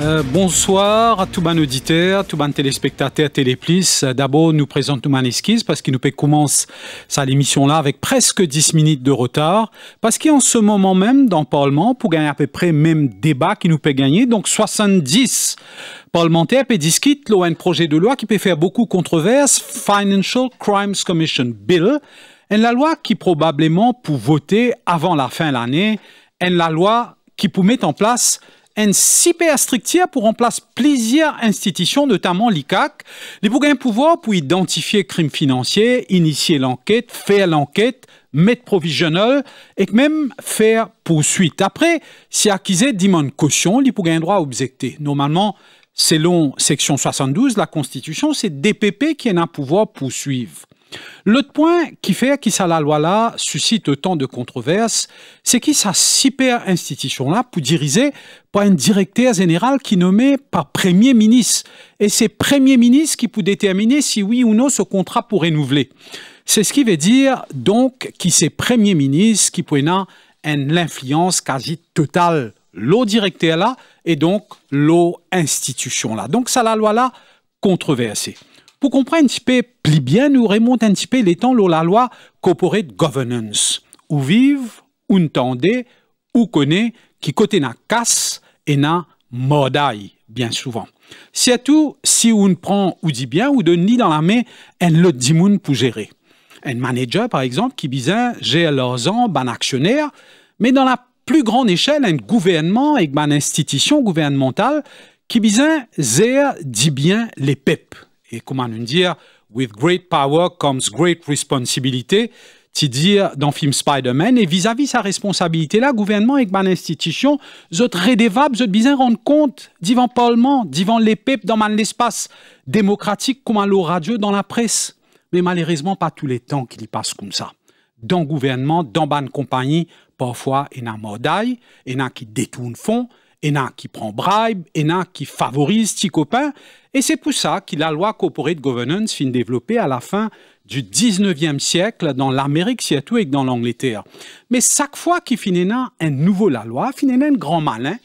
Euh, bonsoir à tous mes auditeurs, tous mes téléspectateurs, téléplis. D'abord, nous présentons une esquisse parce qu'il nous commence sa l'émission là avec presque 10 minutes de retard. Parce qu'en ce moment même, dans le Parlement, pour gagner à peu près même débat qui nous peut gagner, donc 70 parlementaires peut discutent un projet de loi qui peut faire beaucoup controverse, Financial Crimes Commission Bill, et la loi qui probablement pour voter avant la fin de l'année, et la loi qui pour mettre en place une super strictier pour remplacer plusieurs institutions, notamment l'ICAC, les pour pouvoir pour identifier crimes financiers, initier l'enquête, faire l'enquête, mettre provisionnel et même faire poursuite. Après, si acquisé demande caution, les pour droit à objecter. Normalement, selon section 72 la Constitution, c'est DPP qui a un pouvoir poursuivre. L'autre point qui fait que la loi-là suscite autant de controverses, c'est que sa super institution-là, pour diriger, par un directeur général qui n'est nommé par Premier ministre. Et c'est Premier ministre qui peut déterminer si oui ou non ce contrat pourrait renouveler. C'est ce qui veut dire, donc, que c'est Premier ministre qui peut avoir une quasi totale. L'eau directeur là et donc l'eau institution là. Donc, ça, la loi là, controversée. Pour comprendre un petit peu plus bien, nous remontons un petit peu les temps de la loi corporate governance, où vivent, où entendez, où connaissent, qui côté na casse et na mordaille, bien souvent. tout si on prend ou dit bien ou donne ni dans la main un lot de pour gérer. Un manager, par exemple, qui bizarre gère leurs ans, ban actionnaire, mais dans la plus grande échelle, un gouvernement et ben, une institution gouvernementale qui bisin gère dit bien les PEPs et comment nous dire, with great power comes great responsibility, cest dire dans le film Spider-Man, et vis-à-vis sa responsabilité là, gouvernement et ban institution, zot je je bien rendre compte, devant Parlement, devant les dans l'espace démocratique, comme à radio, dans la presse. Mais malheureusement, pas tous les temps qu'il y passe comme ça. Dans le gouvernement, dans la compagnie, parfois, il y en a mordaille, il y en a qui détournent fonds, Ena qui prend bribe, Ena qui favorise ses copains, et c'est pour ça que la loi corporate governance fin développée à la fin du 19e siècle dans l'Amérique surtout et dans l'Angleterre. Mais chaque fois qu'il finit un nouveau la loi, finit un grand malin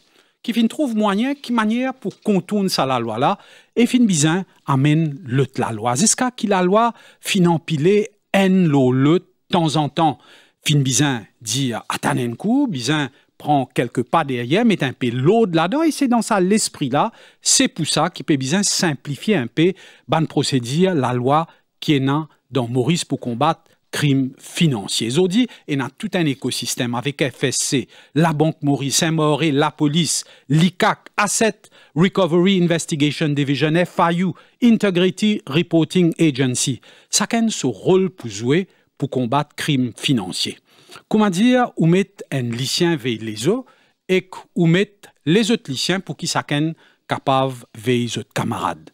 qui fin trouve moyen, qui manière pour contourner ça la loi là, et fin bizin amène le la loi. Jusqu'à qui la loi fin empiler en l'eau le temps en temps. Fin bizin dire à coup, bizin prend quelques pas derrière, met un peu de là-dedans, et c'est dans ça l'esprit-là, c'est pour ça qu'il peut bien simplifier un peu, ban procédure, la loi qui est dans Maurice pour combattre crimes financiers. Zodi, et a tout un écosystème avec FSC, la Banque Maurice, saint maurice la police, l'ICAC, Asset Recovery Investigation Division, FIU, Integrity Reporting Agency. Ça a rôle pour jouer pour combattre crimes financiers. Comment dire, ou mettre un lycien veille les autres et ou mettre les autres lyciens pour qu'ils soient capables veille les autres camarades.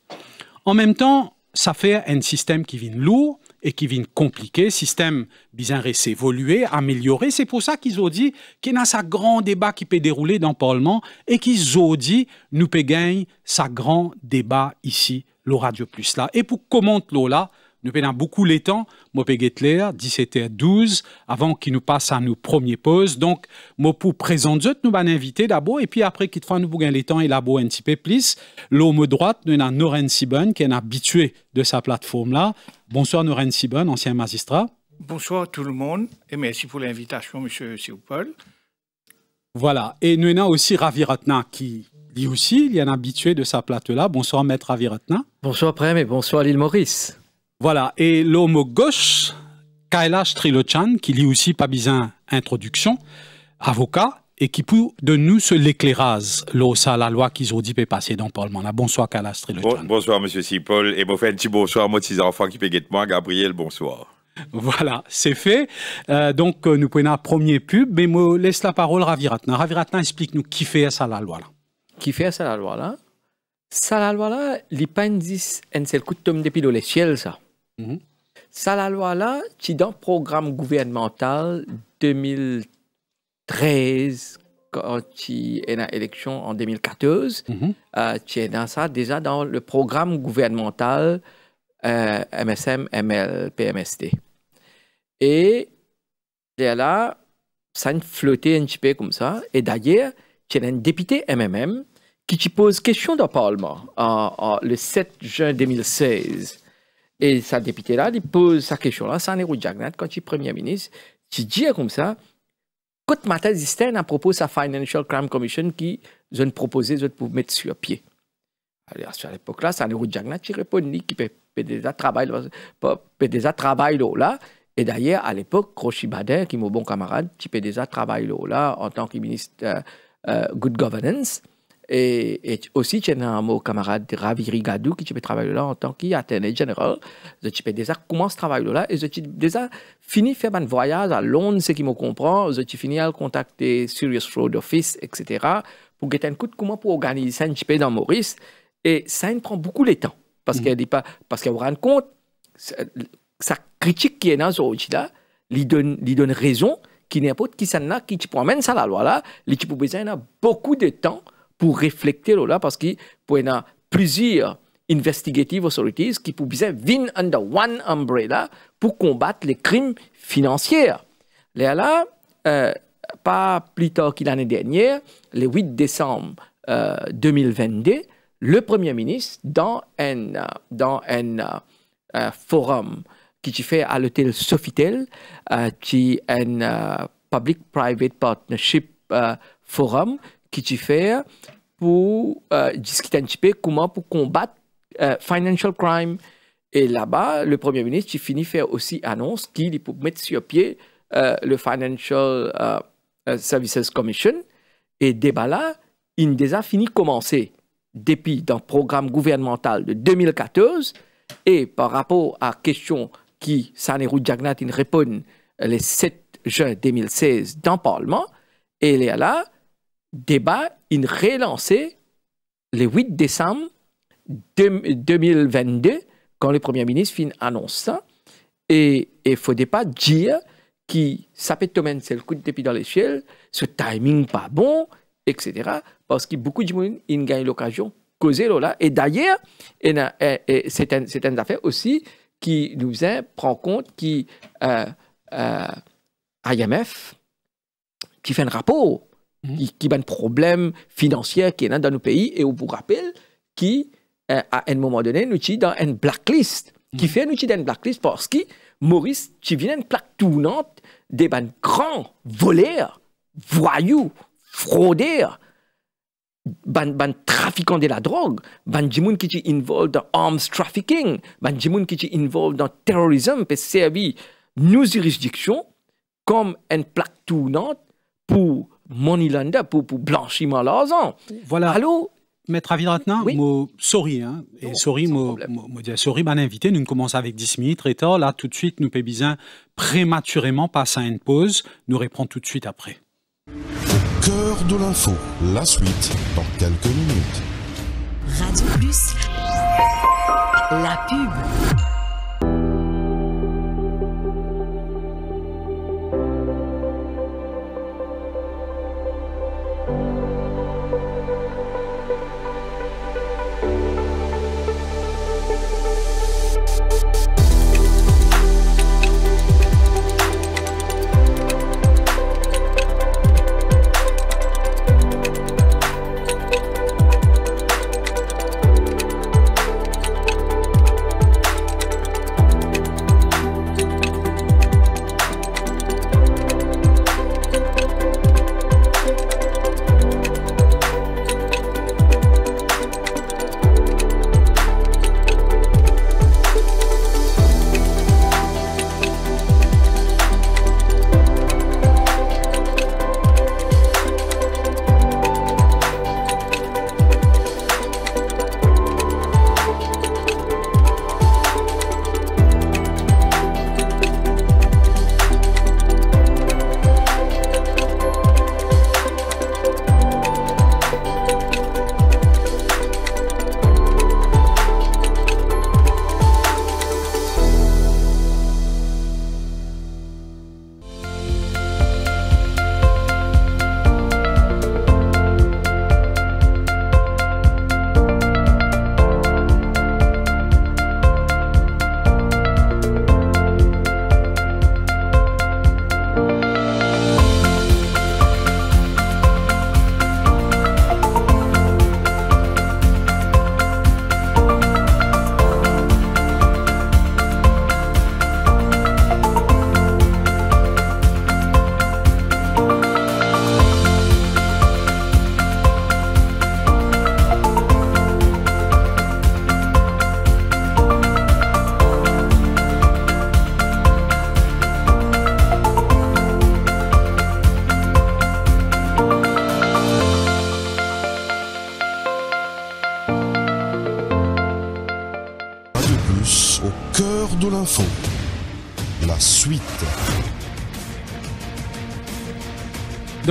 En même temps, ça fait un système qui vient lourd et qui vient compliqué, système bien reste évolué, amélioré. C'est pour ça qu'ils ont dit qu'il y a un grand débat qui peut dérouler dans le Parlement et qu'ils ont dit nous peut gagner sa grand débat ici, le Radio Plus là. Et pour commenter là, nous perdons beaucoup les temps. Mopé Gettler, 17h12, avant qu'il nous passe à nos premiers pauses. Donc, pour présenter, nous allons inviter d'abord, et puis après, qu'il fois, nous gagnons les temps, et là, un petit plus. L'homme droite, nous avons Noren Sibon, qui est un habitué de sa plateforme-là. Bonsoir, Noren Sibon, ancien magistrat. Bonsoir tout le monde, et merci pour l'invitation, monsieur Sioupol. Voilà, et nous avons aussi Ravi Ratna, qui dit aussi, il y un habitué de sa plate-là. Bonsoir, maître Ravi Ratna. Bonsoir, Prem, et bonsoir, lille Maurice. Voilà, et l'homme gauche, Kailash Trilochan, qui lit aussi pas besoin Introduction, avocat, et qui peut de nous se l'éclairage, l'osa, la loi qu'ils ont dit passer dans Parlement. Bonsoir, Kailash Trilochan. bonsoir, Monsieur Sipol, et bon fait un petit bonsoir, moi, petits enfants qui de moi, Gabriel, bonsoir. Voilà, c'est fait. Euh, donc, euh, nous prenons un premier pub, mais je laisse la parole à Raviratna. Raviratna, explique-nous qui fait ça, la loi là. Qui fait ça, la loi là Ça, la loi là, coup de depuis le ciel, ça. Mm-hmm. Ça, la loi-là, qui dans le programme gouvernemental 2013, quand tu es dans l'élection en 2014, mm-hmm. euh, tu dans ça, déjà dans le programme gouvernemental euh, MSM, ML, PMST. Et là, ça a flotté un petit peu comme ça. Et d'ailleurs, tu es un député MMM qui pose question dans le Parlement le 7 juin 2016. Et sa députée là, il pose sa question là, ça Jagnat, quand il est Premier ministre, il dit comme ça, quand Matin à a proposé sa Financial Crime Commission qui, je ne proposé je pour mettre sur pied. Alors, à l'époque là, ça n'est Jagnat qui répond, qui peut déjà travailler là. Et d'ailleurs, à l'époque, Crochy qui est mon bon camarade, qui peut déjà travailler là en tant que ministre euh, euh Good Governance, et, aussi, j'ai un mot camarade Ravi Rigadou, qui travaille travailler là en tant qu'attorney général. Je peux déjà commencer à travailler là et je déjà fini faire un voyage à Londres, ce qui me comprend. Je fini à contacter Serious Road Office, etc. pour que un coup de comment pour organiser ça dans Maurice. Et ça prend beaucoup de temps parce mm. qu'elle dit pas, parce qu'elle rend compte, sa critique qui est dans ce là, lui donne, lui n'y raison qui n'importe qui ça a, qui promène ça la loi là, lui besoin a beaucoup de temps pour refléter là parce qu'il y a plusieurs investigative authorities qui pouvaient venir under one umbrella pour combattre les crimes financiers. Là, euh, pas plus tard que l'année dernière, le 8 décembre 2022, euh, le Premier ministre, dans un, dans un euh, forum qui se fait à l'hôtel Sofitel, qui est un Public-Private Partnership Forum, que fait pour euh, discuter un petit peu comment pour combattre le euh, financial crime. Et là-bas, le Premier ministre il finit faire aussi annonce qu'il peut mettre sur pied euh, le Financial Services Commission. Et débat là, il a déjà fini commencer depuis dans le programme gouvernemental de 2014 et par rapport à la question qui Sanerou il répond le 7 juin 2016 dans le Parlement, et là, débat, il relancé le 8 décembre 2022, quand le Premier ministre finn annonce ça. Et il ne faut pas dire qui ça peut tomber c'est le coup de dépit dans l'échelle, ce timing pas bon, etc. Parce que beaucoup de gens ils gagnent l'occasion causer là. Et d'ailleurs, c'est une, affaire aussi qui nous prend compte qui euh, euh, IMF qui fait un rapport Mhm. qui, a un problème financier qui est dans nos pays. Et on vous rappelle qui, euh, à un moment donné, nous sommes dans une blacklist. Qui mhm. fait nous sommes dans une blacklist parce que Maurice, tu viens une plaque tournante des grands voleurs, voyous, fraudeurs, ban, ban trafiquants de la drogue, ban gens qui sont impliqués dans arms trafficking, ban gens qui sont impliqués dans terrorisme, peut servir nos juridictions comme une plaque tournante pour Monilanda pour, pour blanchiment l'argent. Voilà. Allô Maître Avidratna, oui. mo sorry, hein, et sorry, moi, sorry, ben invité, nous commençons avec 10 minutes, et là, tout de suite, nous pébisons prématurément, passe à une pause, nous répond tout de suite après. Cœur de l'info, la suite, dans quelques minutes. Radio Plus, la pub.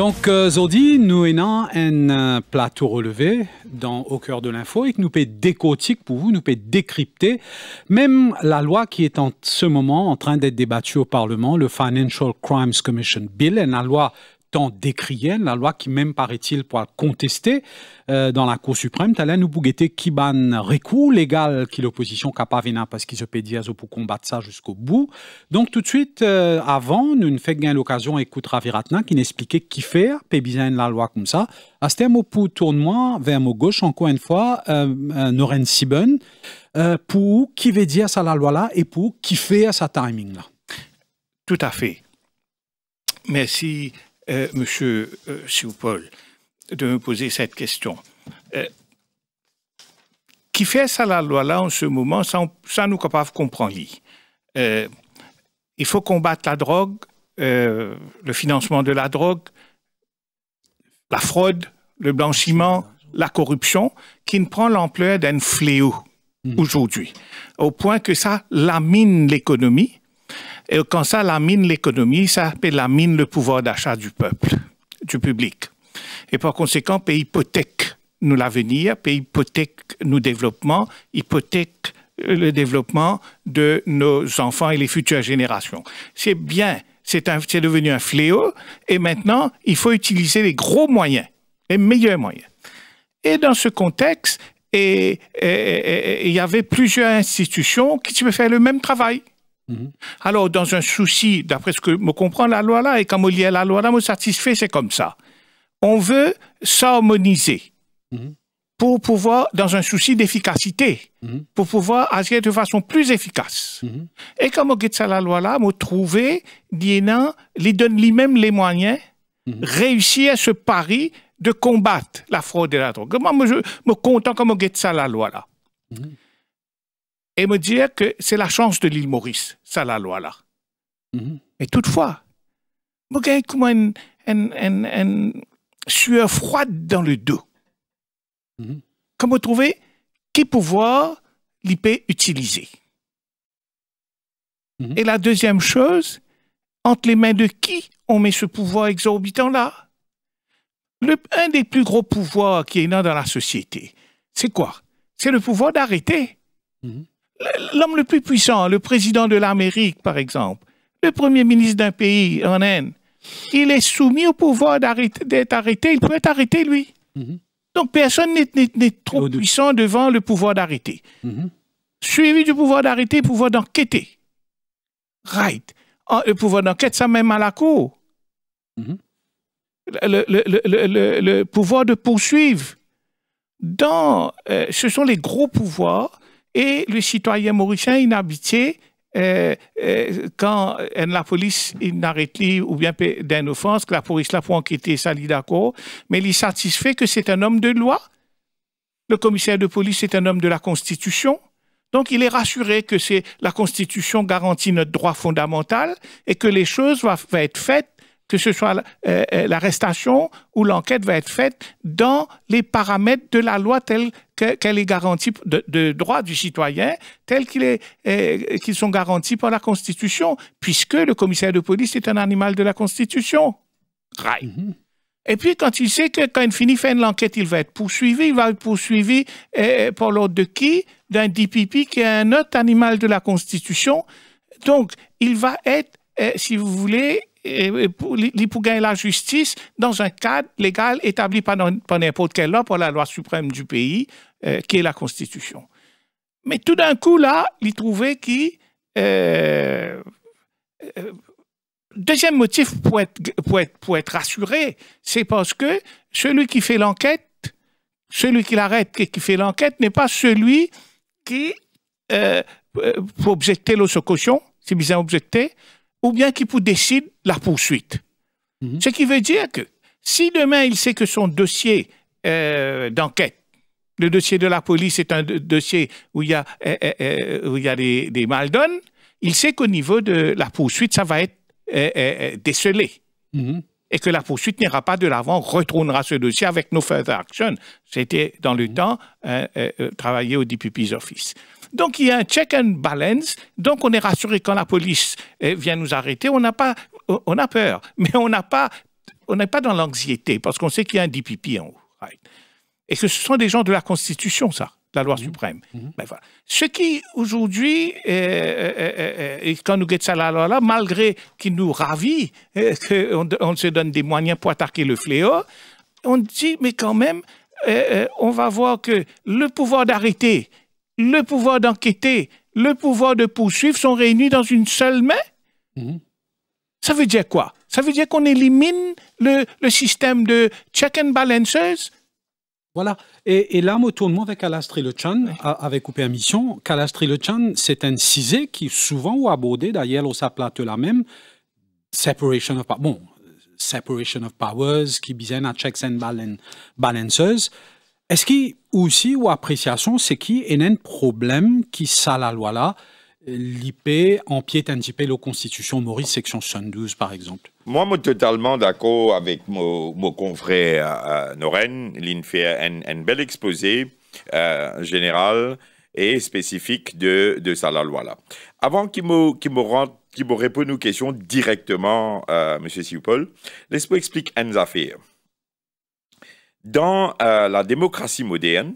Donc, euh, Zodi, nous avons un euh, plateau relevé dans, au cœur de l'info et que nous peut décotique pour vous, nous peut décrypter même la loi qui est en ce moment en train d'être débattue au Parlement, le Financial Crimes Commission Bill, une loi tant décriée, la loi qui même paraît-il pour contester euh, dans la Cour suprême, nous nous bougueté qui ban recours légal qui l'opposition capavina parce qu'ils se pédiaient pour combattre ça jusqu'au bout. Donc tout de suite, euh, avant, nous ne fait gain l'occasion écouter Raviratna qui n'expliquait qui fait pébisaine la loi comme ça. À ce mot pour tourner vers mon gauche, encore une fois, euh, euh Noren Siben, pour qui veut dire ça la loi là et pour qui fait à sa timing là. Tout à fait. Merci. Euh, monsieur euh, de me poser cette question. Euh, qui fait ça la loi là en ce moment, ça, nous comprend de euh, il faut combattre la drogue, le financement de la drogue, la fraude, le blanchiment, la corruption, qui ne prend l'ampleur d'un fléau mmh. aujourd'hui, au point que ça lamine l'économie et quand ça la mine l'économie, ça la mine le pouvoir d'achat du peuple, du public. Et par conséquent, pays hypothèque nous l'avenir, pays hypothèque nous développement, hypothèque euh, le développement de nos enfants et les futures générations. C'est bien, c'est devenu un fléau, et maintenant, il faut utiliser les gros moyens, les meilleurs moyens. Et dans ce contexte, et, il y avait plusieurs institutions qui pouvaient faire le même travail. Mhm. Alors, dans un souci, d'après ce que me comprend la loi-là, et quand je lis la loi-là, me satisfait, c'est comme ça. On veut s'harmoniser mhm. pour pouvoir, dans un souci d'efficacité, mhm. pour pouvoir agir de façon plus efficace. Et quand ça la loi-là, me trouver, Diana, lui donne lui-même les moyens, réussir ce pari de combattre la fraude et la drogue. Moi, je me content comme on ça la loi-là et me dire que c'est la chance de l'île Maurice, ça la loi-là. Mais mm-hmm. toutefois, vous avez comme une sueur froide dans le dos. Mm-hmm. Comment trouver qui pouvoir l'IP utiliser mm-hmm. Et la deuxième chose, entre les mains de qui on met ce pouvoir exorbitant-là Un des plus gros pouvoirs qui est dans la société, c'est quoi C'est le pouvoir d'arrêter l'homme le plus puissant, le président de l'Amérique, par exemple, le premier ministre d'un pays en Inde, il est soumis au pouvoir d'être arrêté. Il peut être arrêté, lui. Mhm. Donc personne n'est trop puissant devant le pouvoir d'arrêter. Mhm. Suivi du pouvoir d'arrêter, pouvoir d'enquêter. Right. Ah, le pouvoir d'enquête, ça même à la cour. Mhm. le, pouvoir de poursuivre. Dans, euh, ce sont les gros pouvoirs et le citoyen mauricien inhabité, euh, euh, quand euh, la police n'arrête lui ou bien d'une offense, que la police l'a pour enquêter, ça lui d'accord, mais il est satisfait que c'est un homme de loi. Le commissaire de police est un homme de la Constitution. Donc il est rassuré que c'est la Constitution garantit notre droit fondamental et que les choses vont, être faites, que ce soit l'arrestation ou l'enquête va être faite dans les paramètres de la loi telle qu'elle est garantie de, de droits du citoyen tels euh, qu'ils sont garantis par la Constitution, puisque le commissaire de police est un animal de la Constitution. Mm-hmm. Et puis, quand il sait que quand il finit fin de l'enquête, il va être poursuivi, il va être poursuivi euh, par l'ordre de qui D'un DPP qui est un autre animal de la Constitution. Donc, il va être, euh, si vous voulez, pour gagner la justice dans un cadre légal établi par, n'importe quelle loi, par la loi suprême du pays, euh, qui est la Constitution. Mais tout d'un coup, là, il trouvait qu'il... Euh, euh, deuxième motif pour être, pour être, pour rassuré, c'est parce que celui qui fait l'enquête, celui qui l'arrête et qui fait l'enquête n'est pas celui qui, pour objecter caution, c'est bien objecté, ou bien qui pour décide la poursuite. Mhm. Ce qui veut dire que si demain il sait que son dossier euh, d'enquête, le dossier de la police est un dossier où il y a, euh, euh, il a des, maldonnes, il sait qu'au niveau de la poursuite, ça va être décelé. Mhm. Et que la poursuite n'ira pas de l'avant, retournera ce dossier avec no further action. C'était dans le mhm. temps travailler au DPP's office. Donc il y a un check and balance. Donc on est rassuré quand la police eh, vient nous arrêter, on n'a pas, on a peur, mais on n'a pas, on n'est pas dans l'anxiété parce qu'on sait qu'il y a un DPP en haut. Et que ce sont des gens de la Constitution, ça, la loi mhm. suprême. Mhm. Ben, ce qui, aujourd'hui, et eh, eh, quand nous guettons la loi là, malgré qu'il nous ravit qu'on se donne des moyens pour attaquer le fléau, on dit, mais quand même, on va voir que le pouvoir d'arrêter le pouvoir d'enquêter, le pouvoir de poursuivre sont réunis dans une seule main mhm. Ça veut dire quoi Ça veut dire qu'on élimine le, système de check and balances voilà. Et, et, là, tourne-moi avec Alastri Le Chan, oui. avec permission, Alastri Le c'est un cisé qui souvent ou abordé, d'ailleurs, au plate la même, separation of, separation of powers, qui vient à checks and balances. Est-ce qu'il aussi ou appréciation c'est qui est un problème qui ça la loi là l'IP empiète un petit peu la Constitution Maurice section 72 par exemple Moi je suis totalement d'accord avec mon, mon confrère euh, Noren, il fait un, bel exposé euh, général et spécifique de, de ça la loi là. Avant qu'il me réponde me qui me répond aux questions directement, euh, M. Siupol, laisse-moi expliquer une affaire. Dans euh, la démocratie moderne,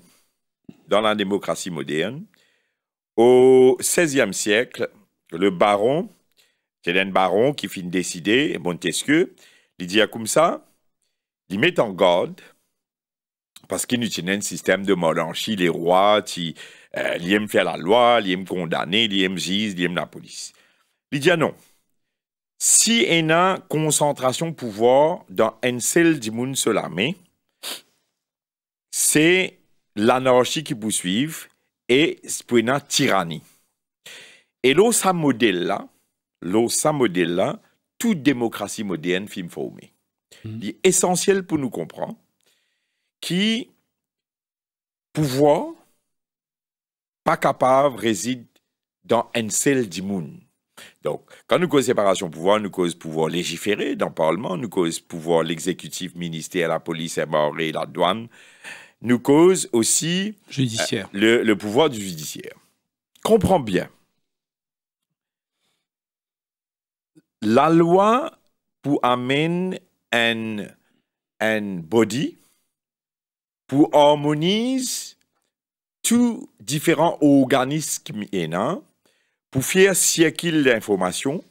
dans la démocratie moderne, au XVIe siècle, le baron, c'est un baron qui finit décider, Montesquieu, il dit comme ça, il met en garde, parce qu'il utilise un système de monarchie, les rois, qui euh, aiment faire la loi, il aiment condamner, il aiment juger, il aiment la police. Il dit ah non. Si il y a une concentration de pouvoir dans un seul dimension, cela l'armée, c'est l'anarchie qui poursuivent et la tyrannie. Et là, ça modèle là, là, ça modèle là, toute démocratie moderne film formée. Hmm. Il est essentiel pour nous comprendre qui pouvoir pas capable réside dans un seul monde. Donc, quand nous cause séparation pouvoir, nous cause pouvoir légiférer dans le Parlement, nous cause pouvoir l'exécutif, ministère, la police, la douane, nous cause aussi euh, judiciaire. Le, pouvoir du judiciaire. Comprends bien. La loi pour amener un, body, pour harmoniser tous différents organismes pour faire circuler l'information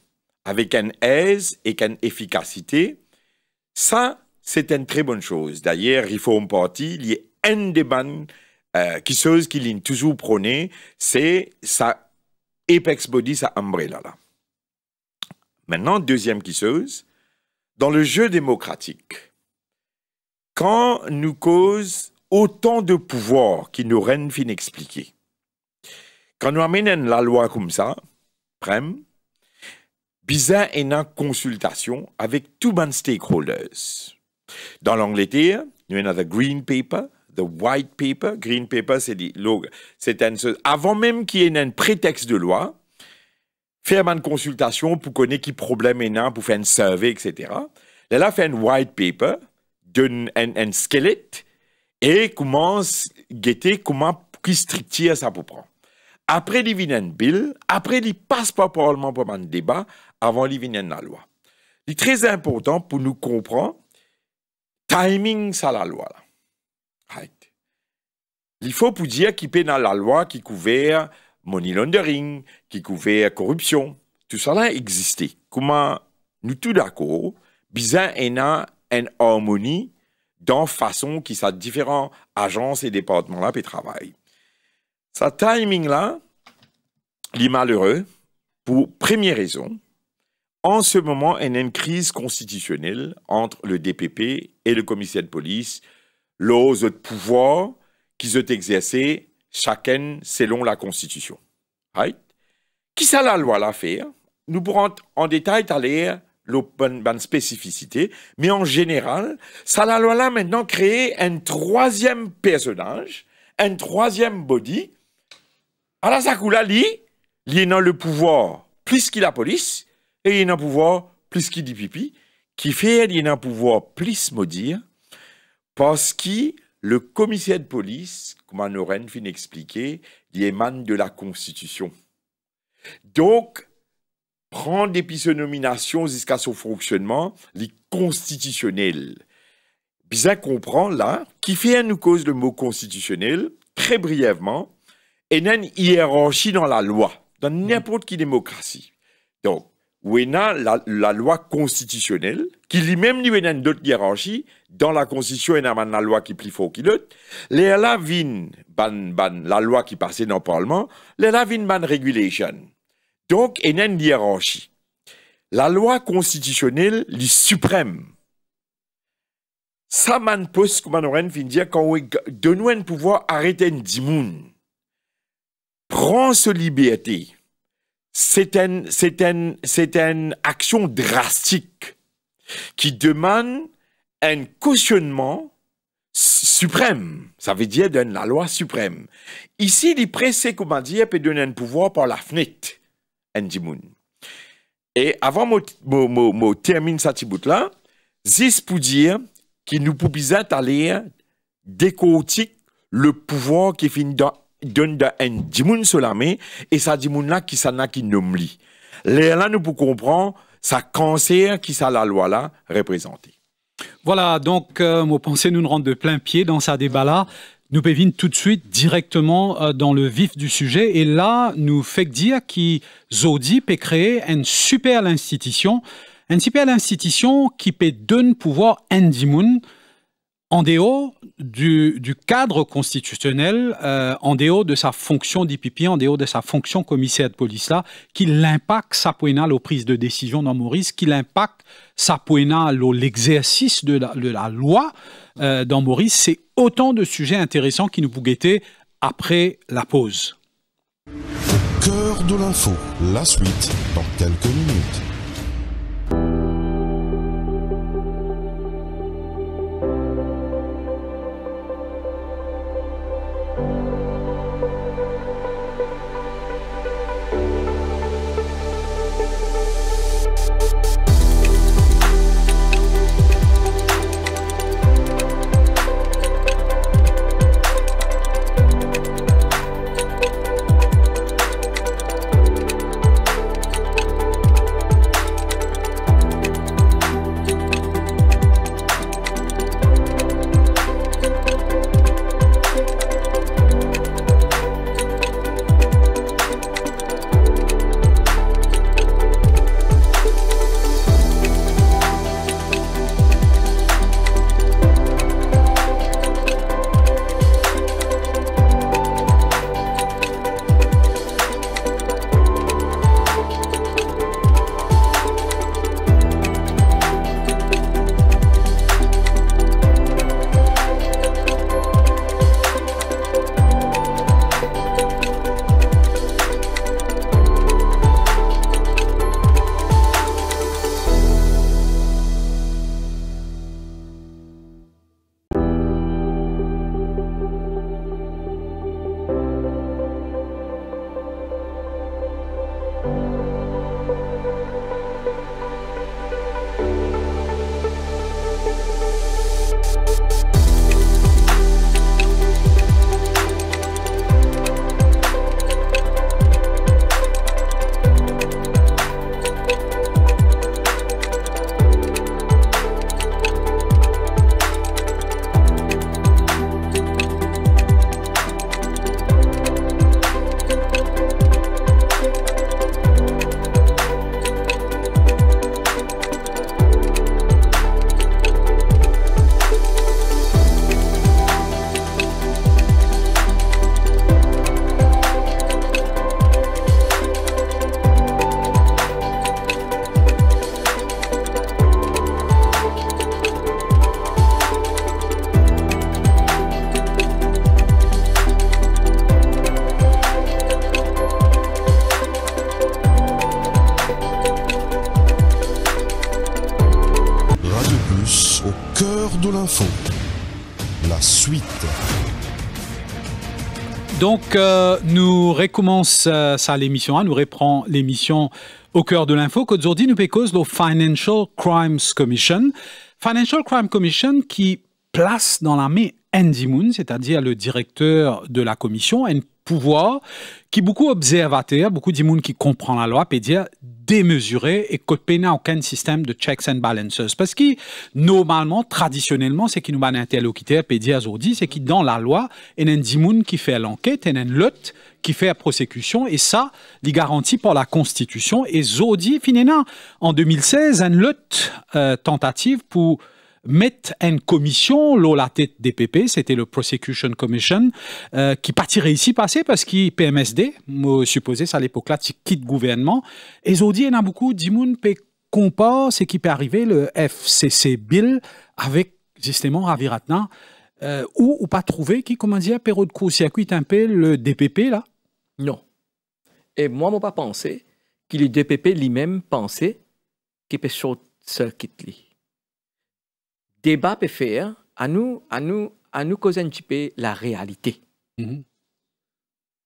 avec une aise et une efficacité. Ça, c'est une très bonne chose. D'ailleurs, Reform Party, il est une des bonnes euh, qui choses qu'il a toujours prôné, c'est sa Apex Body, sa Umbrella. Là. Maintenant, deuxième qui chose, dans le jeu démocratique, quand nous cause autant de pouvoir qui nous règne fin expliqué, quand nous amenons la loi comme ça, prem, bizarre et en consultation avec tous les stakeholders. Dans l'Angleterre, nous avons le Green Paper, the white paper, green paper, c'est avant même qu'il y ait un prétexte de loi, faire une consultation pour connaître qui problème a, pour faire une survey, etc. Là, là fait un white paper, donne un, un squelette et commence à guetter comment qui structure ça pour prendre. Après, il vient un bill, après, il passe pas probablement pour un débat, avant, il vient la loi. C'est très important pour nous comprendre timing ça la loi. Là. Il faut pour dire qu'il y a la loi qui couvert money laundering, qui la corruption. Tout cela existait. Comment nous tous d'accord, bizarre en a une harmonie dans façon qui ces différents agences et départements là travaillent. Sa timing là, il est malheureux pour première raison. En ce moment, il y a une crise constitutionnelle entre le DPP et le commissaire de police de pouvoir qu'ils ont exercés, chacun selon la Constitution. Right? Qui ça la loi l'a fait? Nous pourrons en détail aller l'open spécificité, mais en général, ça la loi là maintenant créé un troisième personnage, un troisième body. À la là, il dans le pouvoir plus qu'il la police, et il a le pouvoir plus qu'il dit pipi, qui fait il a le pouvoir plus maudit, parce que le commissaire de police, comme Noren vient d'expliquer, il émane de la Constitution. Donc, prendre des pistes nomination jusqu'à son fonctionnement, les constitutionnel. Bien comprend là, qui fait à nous cause le mot constitutionnel, très brièvement, et une hiérarchie dans la loi, dans mm. n'importe quelle démocratie. Donc, où y la, la loi constitutionnelle, qui lui-même lui a une autre hiérarchie, dans la constitution, il y a la loi qui est plus forte que l'autre. Les la vin, ban, ban, la loi qui passait dans le Parlement, il y a ban regulation. Donc, il y a une hiérarchie. La loi constitutionnelle, est suprême. Ça, man pose, comme on aurait dire, quand on donne un pouvoir, arrêter un dimoun. Prends ce liberté c'est une, action drastique qui demande un cautionnement suprême. Ça veut dire de la loi suprême. Ici, les pressés, on dit, eh, peut donner un pouvoir par la fenêtre. Et avant que je termine cette bout-là, c'est pour dire qu'il nous pouvons aller décortiquer le pouvoir qui finit dans donne un dimoun sur la et ça dimoun là qui s'en a qui nomme là, nous pour comprendre, ça cancer qui ça la loi là représentée. Voilà, donc, euh, mon pensées nous nous de plein pied dans ce débat-là. Nous pévine tout de suite directement euh, dans le vif du sujet. Et là, nous fait dire Zodi peut créer une super institution, une super institution qui peut donner pouvoir à en dehors du, cadre constitutionnel, euh, en dehors de sa fonction d'IPP, en dehors de sa fonction commissaire de police-là, qui sa poénale aux prises de décision dans Maurice, qui sa sapuénal au l'exercice de, la, loi euh, dans Maurice, c'est autant de sujets intéressants qui nous bouguettaient après la pause. Cœur de l'info, la suite dans quelques minutes. nous recommence euh, ça l'émission, hein, nous reprend l'émission au cœur de l'info. Qu'aujourd'hui, nous pécose le Financial Crimes Commission. Financial Crime Commission qui place dans la main Andy Moon, c'est-à-dire le directeur de la commission, un pouvoir qui beaucoup observateur, beaucoup monde qui comprend la loi, peut dire démesuré et qu'il n'y aucun système de checks and balances. Parce que, normalement, traditionnellement, ce qui nous mène interlocuteur dire aujourd'hui, c'est que dans la loi, il y a un dimoun qui fait l'enquête, il y a un lot qui fait la prosecution, et ça, est garanti par la Constitution. Et aujourd'hui finalement, en 2016, un lot euh, tentative pour mettre une commission, l'eau la tête DPP, c'était le Prosecution Commission, euh, qui partirait ici passer parce qu'il PMSD, euh, supposé ça à l'époque-là, quitte gouvernement, et dit il y en a beaucoup, Dimoun, comporter ce qui peut arriver, le FCC Bill, avec justement Raviratna, euh, ou, ou, pas trouvé, qui, comment dire, Perrault de a circuit un peu le DPP, là Non. Et moi, je pas pensé que le DPP lui-même pensait qu'il peut short-circuit débat peut à nous, à nous, à nous causer un petit peu la réalité. Mm-hmm.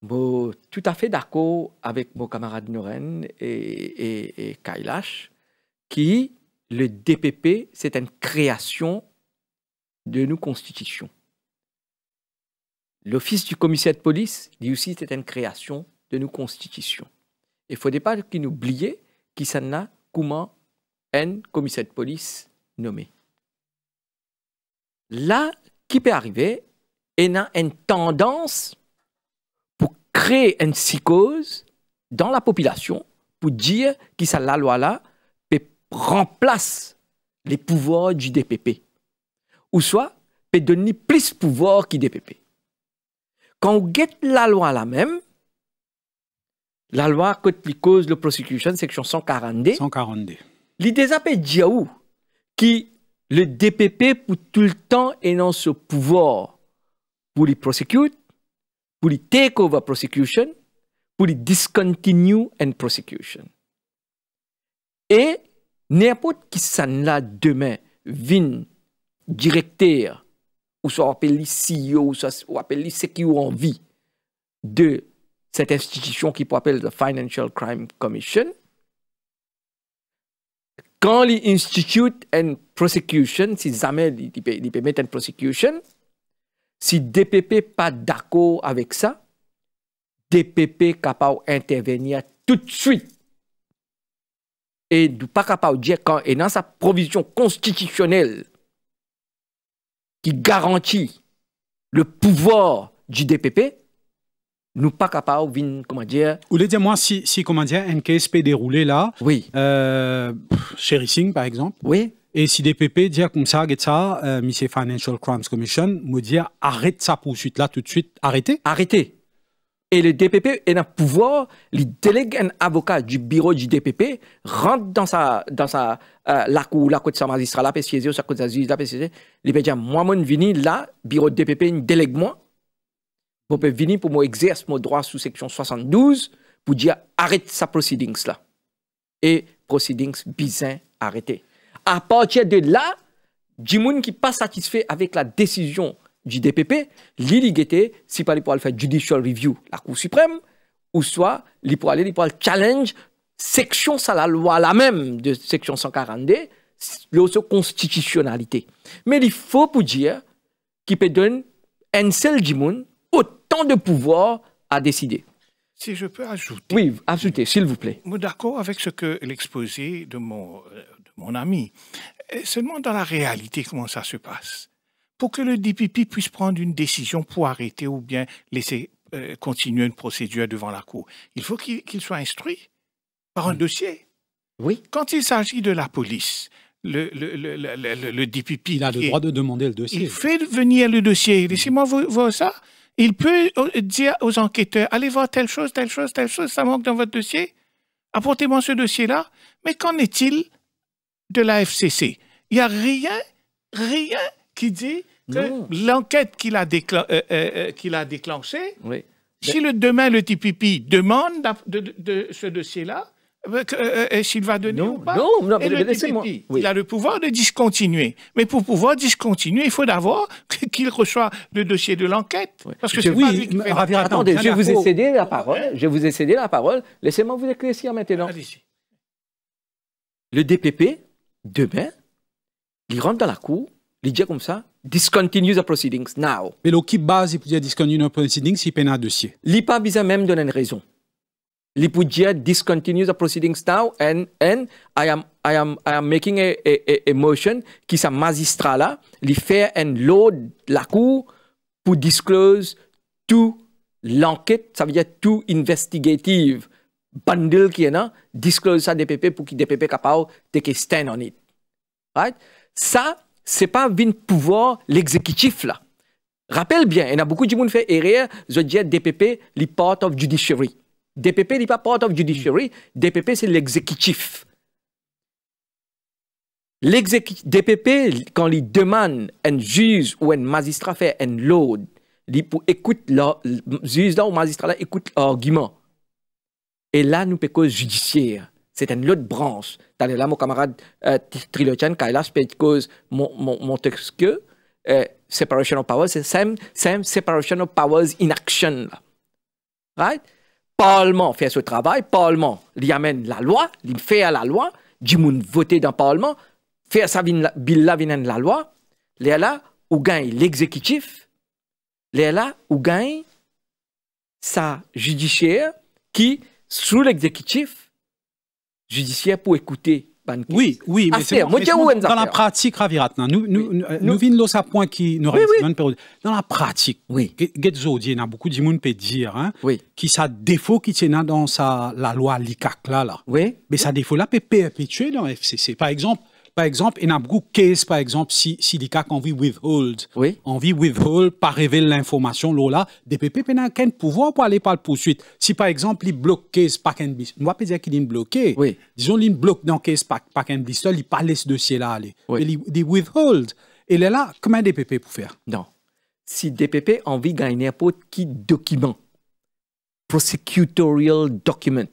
bon, tout à fait d'accord avec mon camarade Noren et, Kailash, qui le DPP, c'est une création de nos constitutions. L'office du commissaire de police, dit aussi, c'est une création de nos constitutions. Il ne faut pas qu'il oublie qui s'en a comment un commissaire de police nommé là, qui peut arriver, et y a une tendance pour créer une psychose dans la population pour dire que ça, la loi là peut remplacer les pouvoirs du DPP. Ou soit, peut donner plus de pouvoir que DPP. Quand on guette la loi là même, la loi qui cause le prosecution, section 142. 142. L'idée, ça peut dire Qui le DPP pour tout le temps énonce le ce pouvoir pour les prosecute, pour les take over prosecution, pour les discontinue and prosecution. Et n'importe qui s'en a demain, vin, directeur, ou soit appelé CEO, ou soit appelé ce qui ont envie de cette institution qui appeler la Financial Crime Commission, quand ils instituent une prosecution, si jamais ils, permettent prosecution, si DPP pas d'accord avec ça, DPP capable d'intervenir tout de suite. Et du pas capable de dire quand, et dans sa provision constitutionnelle qui garantit le pouvoir du DPP, nous pas capables de comment dire ou les dire moi si si comment dire NKSP déroulé là oui euh, Sherry par exemple oui et si DPP dit comme ça, get ça, euh, Monsieur Financial Crimes Commission, me dit arrête ça poursuite là tout de suite, arrêtez. Arrêtez. Et le DPP est un pouvoir, il délègue un avocat du bureau du DPP, rentre dans sa, dans sa, euh, la cour, la cour de sa magistrat, la PCZ, sa cour de sa juge, la PCZ, il peut dire, moi, mon vini, là, bureau de DPP, il délègue moi, vous pouvez venir pour moi exercer mon droit sous section 72 pour dire arrête sa proceedings là. Et proceedings bizin arrêté. À partir de là, Jimoun qui pas satisfait avec la décision du DPP, l'illigité, si pas pour aller faire judicial review, la Cour suprême, ou soit, il pour aller, il pour aller challenge section ça la loi la même de section 142, l'autre constitutionnalité. Mais il faut pour dire qu'il peut donner un seul Jimoun autant de pouvoir à décider. Si je peux ajouter. Oui, ajoutez, s'il vous plaît. D'accord avec ce que l'exposé de mon, euh, de mon ami. Seulement dans la réalité, comment ça se passe Pour que le DPP puisse prendre une décision pour arrêter ou bien laisser euh, continuer une procédure devant la Cour, il faut qu'il soit instruit par un dossier. Oui. Quand il s'agit de la police, le, le, le DPP. Il a le droit de demander le dossier. Il fait venir le dossier. Laissez-moi voir ça. Il peut euh, dire aux enquêteurs, allez voir telle chose, telle chose, telle chose, ça manque dans votre dossier, apportez-moi ce dossier-là. Mais qu'en est-il de la FCC Il n'y a rien, rien qui dit que l'enquête qu'il a, euh, euh, a déclenchée, si le demain le TPP demande de ce dossier-là, euh, euh, euh, S'il va donner ou pas. Non, non, mais, laissez-moi. Il a le pouvoir de discontinuer. Mais pour pouvoir discontinuer, il faut d'abord qu'il reçoive le dossier de l'enquête. Oui. Parce que c'est pas lui qui fait Attendez, je vous ai cédé la parole. Je vous ai cédé la parole. Laissez-moi vous éclaircir maintenant. Le DPP, demain, il rentre dans la cour, il dit comme ça, discontinue the proceedings now. Mais le qui base pour dire discontinue the proceedings, il peine un dossier. Il pas besoin même donner une raison. Lipujia discontinues the proceedings now and, and I, am, I, am, I am making a, a, motion qui sa magistrat là, li faire un de la cour pour disclose tout l'enquête, ça veut dire tout investigative bundle qui est là, disclose ça DPP pour que DPP capable take a stand on it. Right? Ça, c'est pas le pouvoir l'exécutif là. Rappelle bien, il y a beaucoup de monde fait erreur, je dis DPP, les part of judiciary. DPP n'est pas part of judiciary. DPP, c'est l'exécutif. DPP, quand il demande un juge ou un magistrat faire un load, il écoute le juge ou magistrat écoute l'argument. Et là, nous pouvons judiciaire. C'est une autre branche. T'as là, mon camarade euh, Trilochan, Kailas, cause mon, mon, mon texte que euh, separation of powers, c'est same, same separation of powers in action. Right? Parlement fait ce travail, Parlement lui amène la loi, lui fait la loi, monde voter dans le Parlement, fait sa billa la loi, là où gagne l'exécutif, là où gagne sa judiciaire qui, sous l'exécutif, judiciaire pour écouter oui, oui, mais c'est dans la pratique, Raviratna, nous, nous, euh, nous, à point qui nous Dans la pratique, oui. il y a beaucoup de monde peut dire, hein, oui. qui ça défaut qui tient dans sa, la loi LICAC là, Oui. Mais ça défaut là peut perpétuer dans FCC. Par exemple, par exemple, il y a beaucoup de case, par exemple, si, si le cas qu'on vit withhold. On vit withhold, pas révéler l'information, là, DPP, n'a aucun pouvoir pour aller par la poursuite. Si, par exemple, il bloque case, pas qu'un on ne va pas dire qu'il est bloqué. Oui. Disons, il bloque dans case, par qu'un blister, il pas laisser ce dossier-là aller. Il dit withhold. Et là, comment DPP pour faire? Non. Si DPP envie de gagner un qui document, prosecutorial document,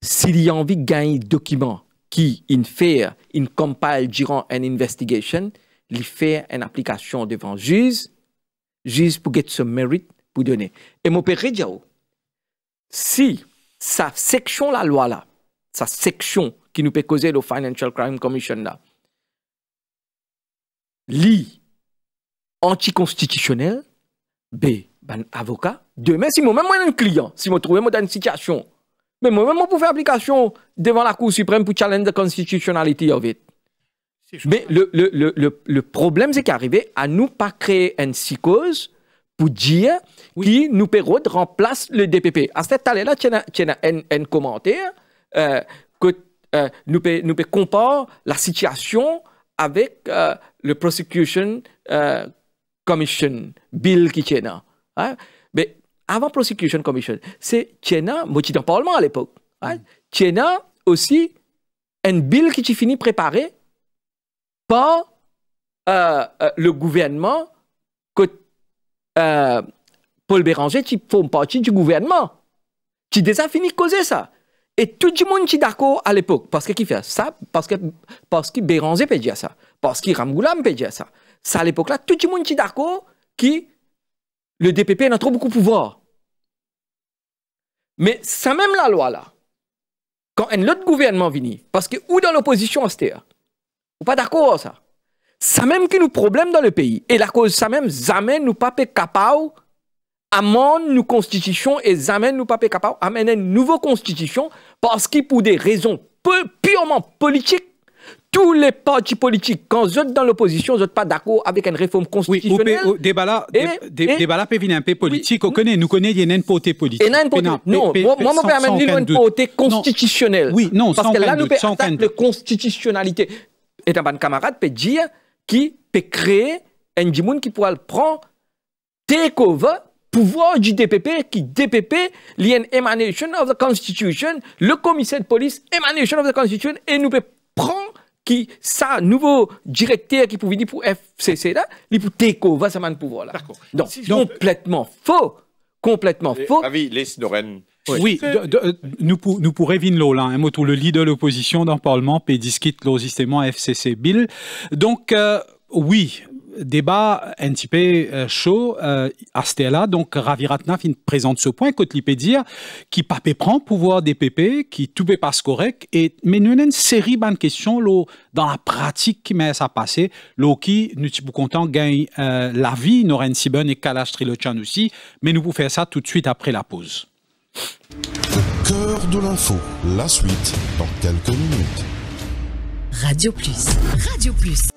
s'il y a envie de gagner document, qui, in fait in compile durant une investigation, lui fait une application devant juge, juge pour get ce mérite pour donner. Et mon père si sa section la loi là, sa section qui nous peut causer le Financial Crime Commission là, li anticonstitutionnel, B, ben avocat, demain si moi-même moi un client, si moi trouve moi dans une situation mais moi-même, on peut faire application devant la Cour suprême pour challenge la constitutionnalité, Mais le, le, le, le problème, c'est qu'arriver à nous pas créer une psychose pour dire oui. qui nous pérode remplace le DPP. À cette année-là, tu as un commentaire euh, que euh, nous nous comparer la situation avec euh, le Prosecution euh, Commission Bill qui est Hein? avant Prosecution Commission, c'est Tiena, le parlement à l'époque. Hein, Chena aussi, une bill qui est fini préparé par euh, euh, le gouvernement que euh, Paul Béranger qui font partie du gouvernement, qui déjà fini de causer ça. Et tout le monde qui est d'accord à l'époque, parce que qui fait ça, parce que, parce que Béranger peut dire ça, parce que Ramgoulam peut dire ça. Ça à l'époque là, tout le monde qui est d'accord, qui le DPP n'a trop beaucoup de pouvoir. Mais ça même la loi-là, quand un autre gouvernement vient, parce que ou dans l'opposition Vous ou pas d'accord ça, ça même qui nous problème dans le pays, et la cause ça même, amène nous pas capable amende nos constitutions et amène nous pas capable amener une nouvelle constitution parce qu'il pour des raisons peu, purement politiques tous les partis politiques, quand vous êtes dans l'opposition, vous n'êtes pas d'accord avec une réforme constitutionnelle. Oui, débat là, débat là peut un peu politique. on connaît, nous connaissons, il y a une portée politique. Non, moi, moi, je permets dire une portée constitutionnelle. Oui, non, Parce que là, nous peut attaquer la constitutionnalité. Et un bon camarade peut dire qui peut créer un dimoun qui pourra le prendre dès qu'on veut pouvoir du DPP qui DPP l'ien emanation of the constitution le commissaire de police emanation of the constitution et nous peut prend qui ça nouveau directeur qui pouvait dire pour FCC là, il pour Teco va ça pouvoir là. Donc complètement faux, complètement faux. Ravi, laisse Doren. Oui, euh, nous pour nous pour là. un mot le leader de l'opposition dans le parlement pédisquit le FCC Bill. Donc euh, oui, débat un petit peu euh, chaud euh, à temps-là. donc Raviratna fin présente ce point, Côté peut qui papé prend pouvoir des PP, qui tout peut pas correct, et mais nous une série de questions dans la pratique qui met à passer, l'eau qui nous sommes content gagne euh, la vie, nous si bonne et Kalash Trilochan aussi, mais nous pouvons faire ça tout de suite après la pause. Le cœur de l'info, la suite dans quelques minutes. Radio Plus, Radio Plus.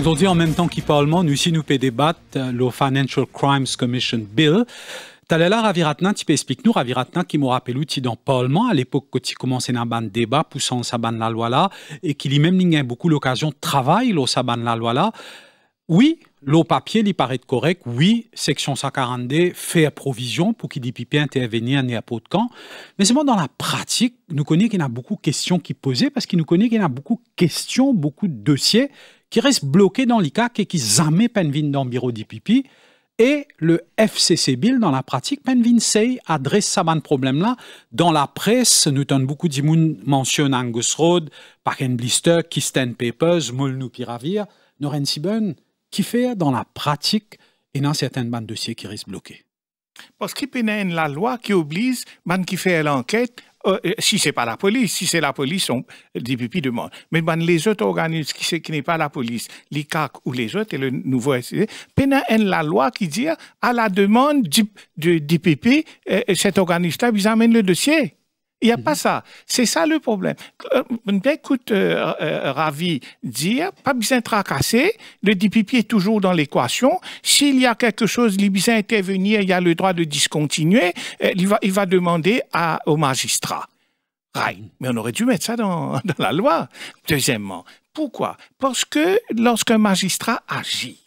Aujourd'hui, dit en même temps qu'il parlement, nous aussi, nous pouvons débattre euh, le Financial Crimes Commission Bill. Talela Raviratna, tu peux expliquer nous, Raviratna, qui m'a rappelé l'outil dans Parlement, à l'époque, quand il commençait un ban débat, poussant sa ban la loi là, et qu'il y même a beaucoup l'occasion de travailler, le sa ban la loi là. Oui, le papier, lui paraît correct. Oui, section 142 fait provision pour qu'il puisse intervenir à pot de camp. Mais c'est moi, dans la pratique, nous connaît qu'il y a beaucoup de questions qui posaient parce qu'il nous connaît qu'il y a beaucoup de questions, beaucoup de dossiers qui reste bloqué dans l'ICAC et qui jamais penvin dans le bureau d'IPP. Et le FCC Bill, dans la pratique, penvin sey adresse ce problème-là. Dans la presse, nous donne beaucoup de mentionnent Angus Road, Parken Blister, Kisten Papers, Molnupiravir Piravir, qui fait dans la pratique et dans certaines bandes de dossiers qui restent bloqués. Parce qu'il y a une la loi qui oblige man qui fait l'enquête euh, euh, si c'est pas la police, si c'est la police, on DPP demande. Mais ben, les autres organismes qui, qui n'est pas la police, l'ICAC ou les autres, et le nouveau SCD, la loi qui dit à la demande du, de DPP, euh, cet organisme-là, ils amènent le dossier. Il n'y a pas mhm. ça. C'est ça le problème. Euh, écoute euh, euh, Ravi dire, pas besoin de tracasser, le DPP est toujours dans l'équation. S'il y a quelque chose, il besoin d'intervenir, il y a le droit de discontinuer, il va, il va demander à, au magistrat. Mhm. Mais on aurait dû mettre ça dans, dans la loi. Deuxièmement, pourquoi Parce que lorsqu'un magistrat agit,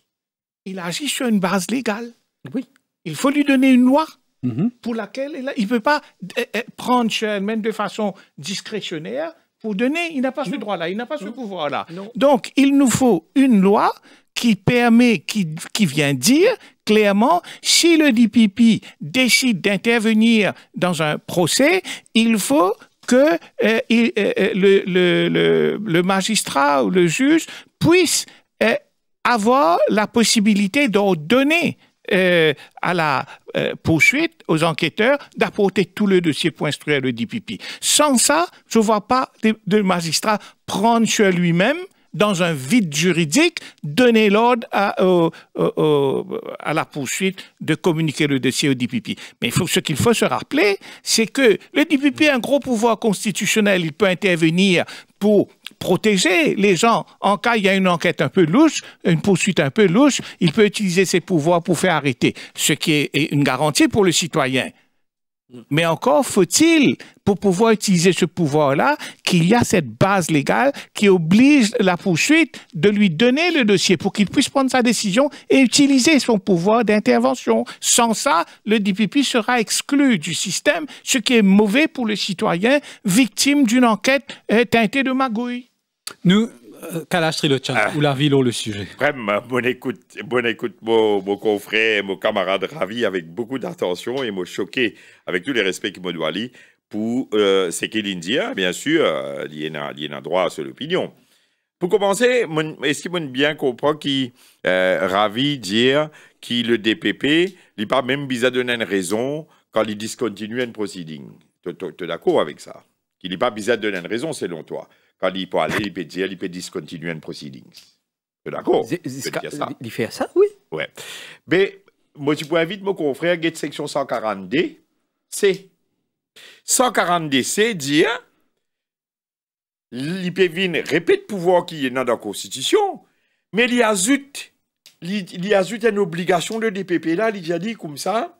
il agit sur une base légale. Oui. Il faut lui donner une loi. Mm-hmm. pour laquelle il ne peut pas eh, eh, prendre chez elle-même de façon discrétionnaire pour donner. Il n'a pas ce droit-là, il n'a pas ce pouvoir-là. Donc, il nous faut une loi qui permet, qui, vient dire clairement, si le DPP décide d'intervenir dans un procès, il faut que eh, le, magistrat ou le juge puisse avoir la possibilité d'ordonner euh, à la euh, poursuite, aux enquêteurs, d'apporter tout le dossier pour instruire le DPP. Sans ça, je ne vois pas de, magistrat prendre sur lui-même dans un vide juridique, donner l'ordre à, à, la poursuite de communiquer le dossier au DPP. Mais ce qu'il faut se rappeler, c'est que le DPP a un gros pouvoir constitutionnel. Il peut intervenir pour protéger les gens. En cas il y a une enquête un peu louche, une poursuite un peu louche, il peut utiliser ses pouvoirs pour faire arrêter, ce qui est une garantie pour le citoyen. Mais encore faut-il, pour pouvoir utiliser ce pouvoir-là, qu'il y a cette base légale qui oblige la poursuite de lui donner le dossier pour qu'il puisse prendre sa décision et utiliser son pouvoir d'intervention. Sans ça, le DPP sera exclu du système, ce qui est mauvais pour le citoyen victime d'une enquête euh, teintée de magouille. Nous, Calastri euh, le ah. ou la ville, le sujet. Vraiment, bonne écoute, bonne écoute, mon, mon confrère, mon camarade ravi, avec beaucoup d'attention et mon choqué, avec tous les respects qu'il me doit lire, pour euh, ce qu'il dit, hein, bien sûr, il y a un droit à l'opinion. Pour commencer, est-ce qu'on bien comprend qui euh, ravi dire que le DPP n'est pas même de donner une raison quand il discontinue un proceeding Tu es d'accord avec ça Qu'il n'est pas de donner une raison selon toi quand il peut aller, il peut dire, il peut discontinuer un proceeding. D'accord Il fait ça, oui. Ouais. Mais, moi, tu peux inviter mon confrère, get section 140 142, C. 140D, C dire, il peut venir répéter pouvoir qui est dans la Constitution, mais il y il zut une obligation de DPP là, il dit comme ça,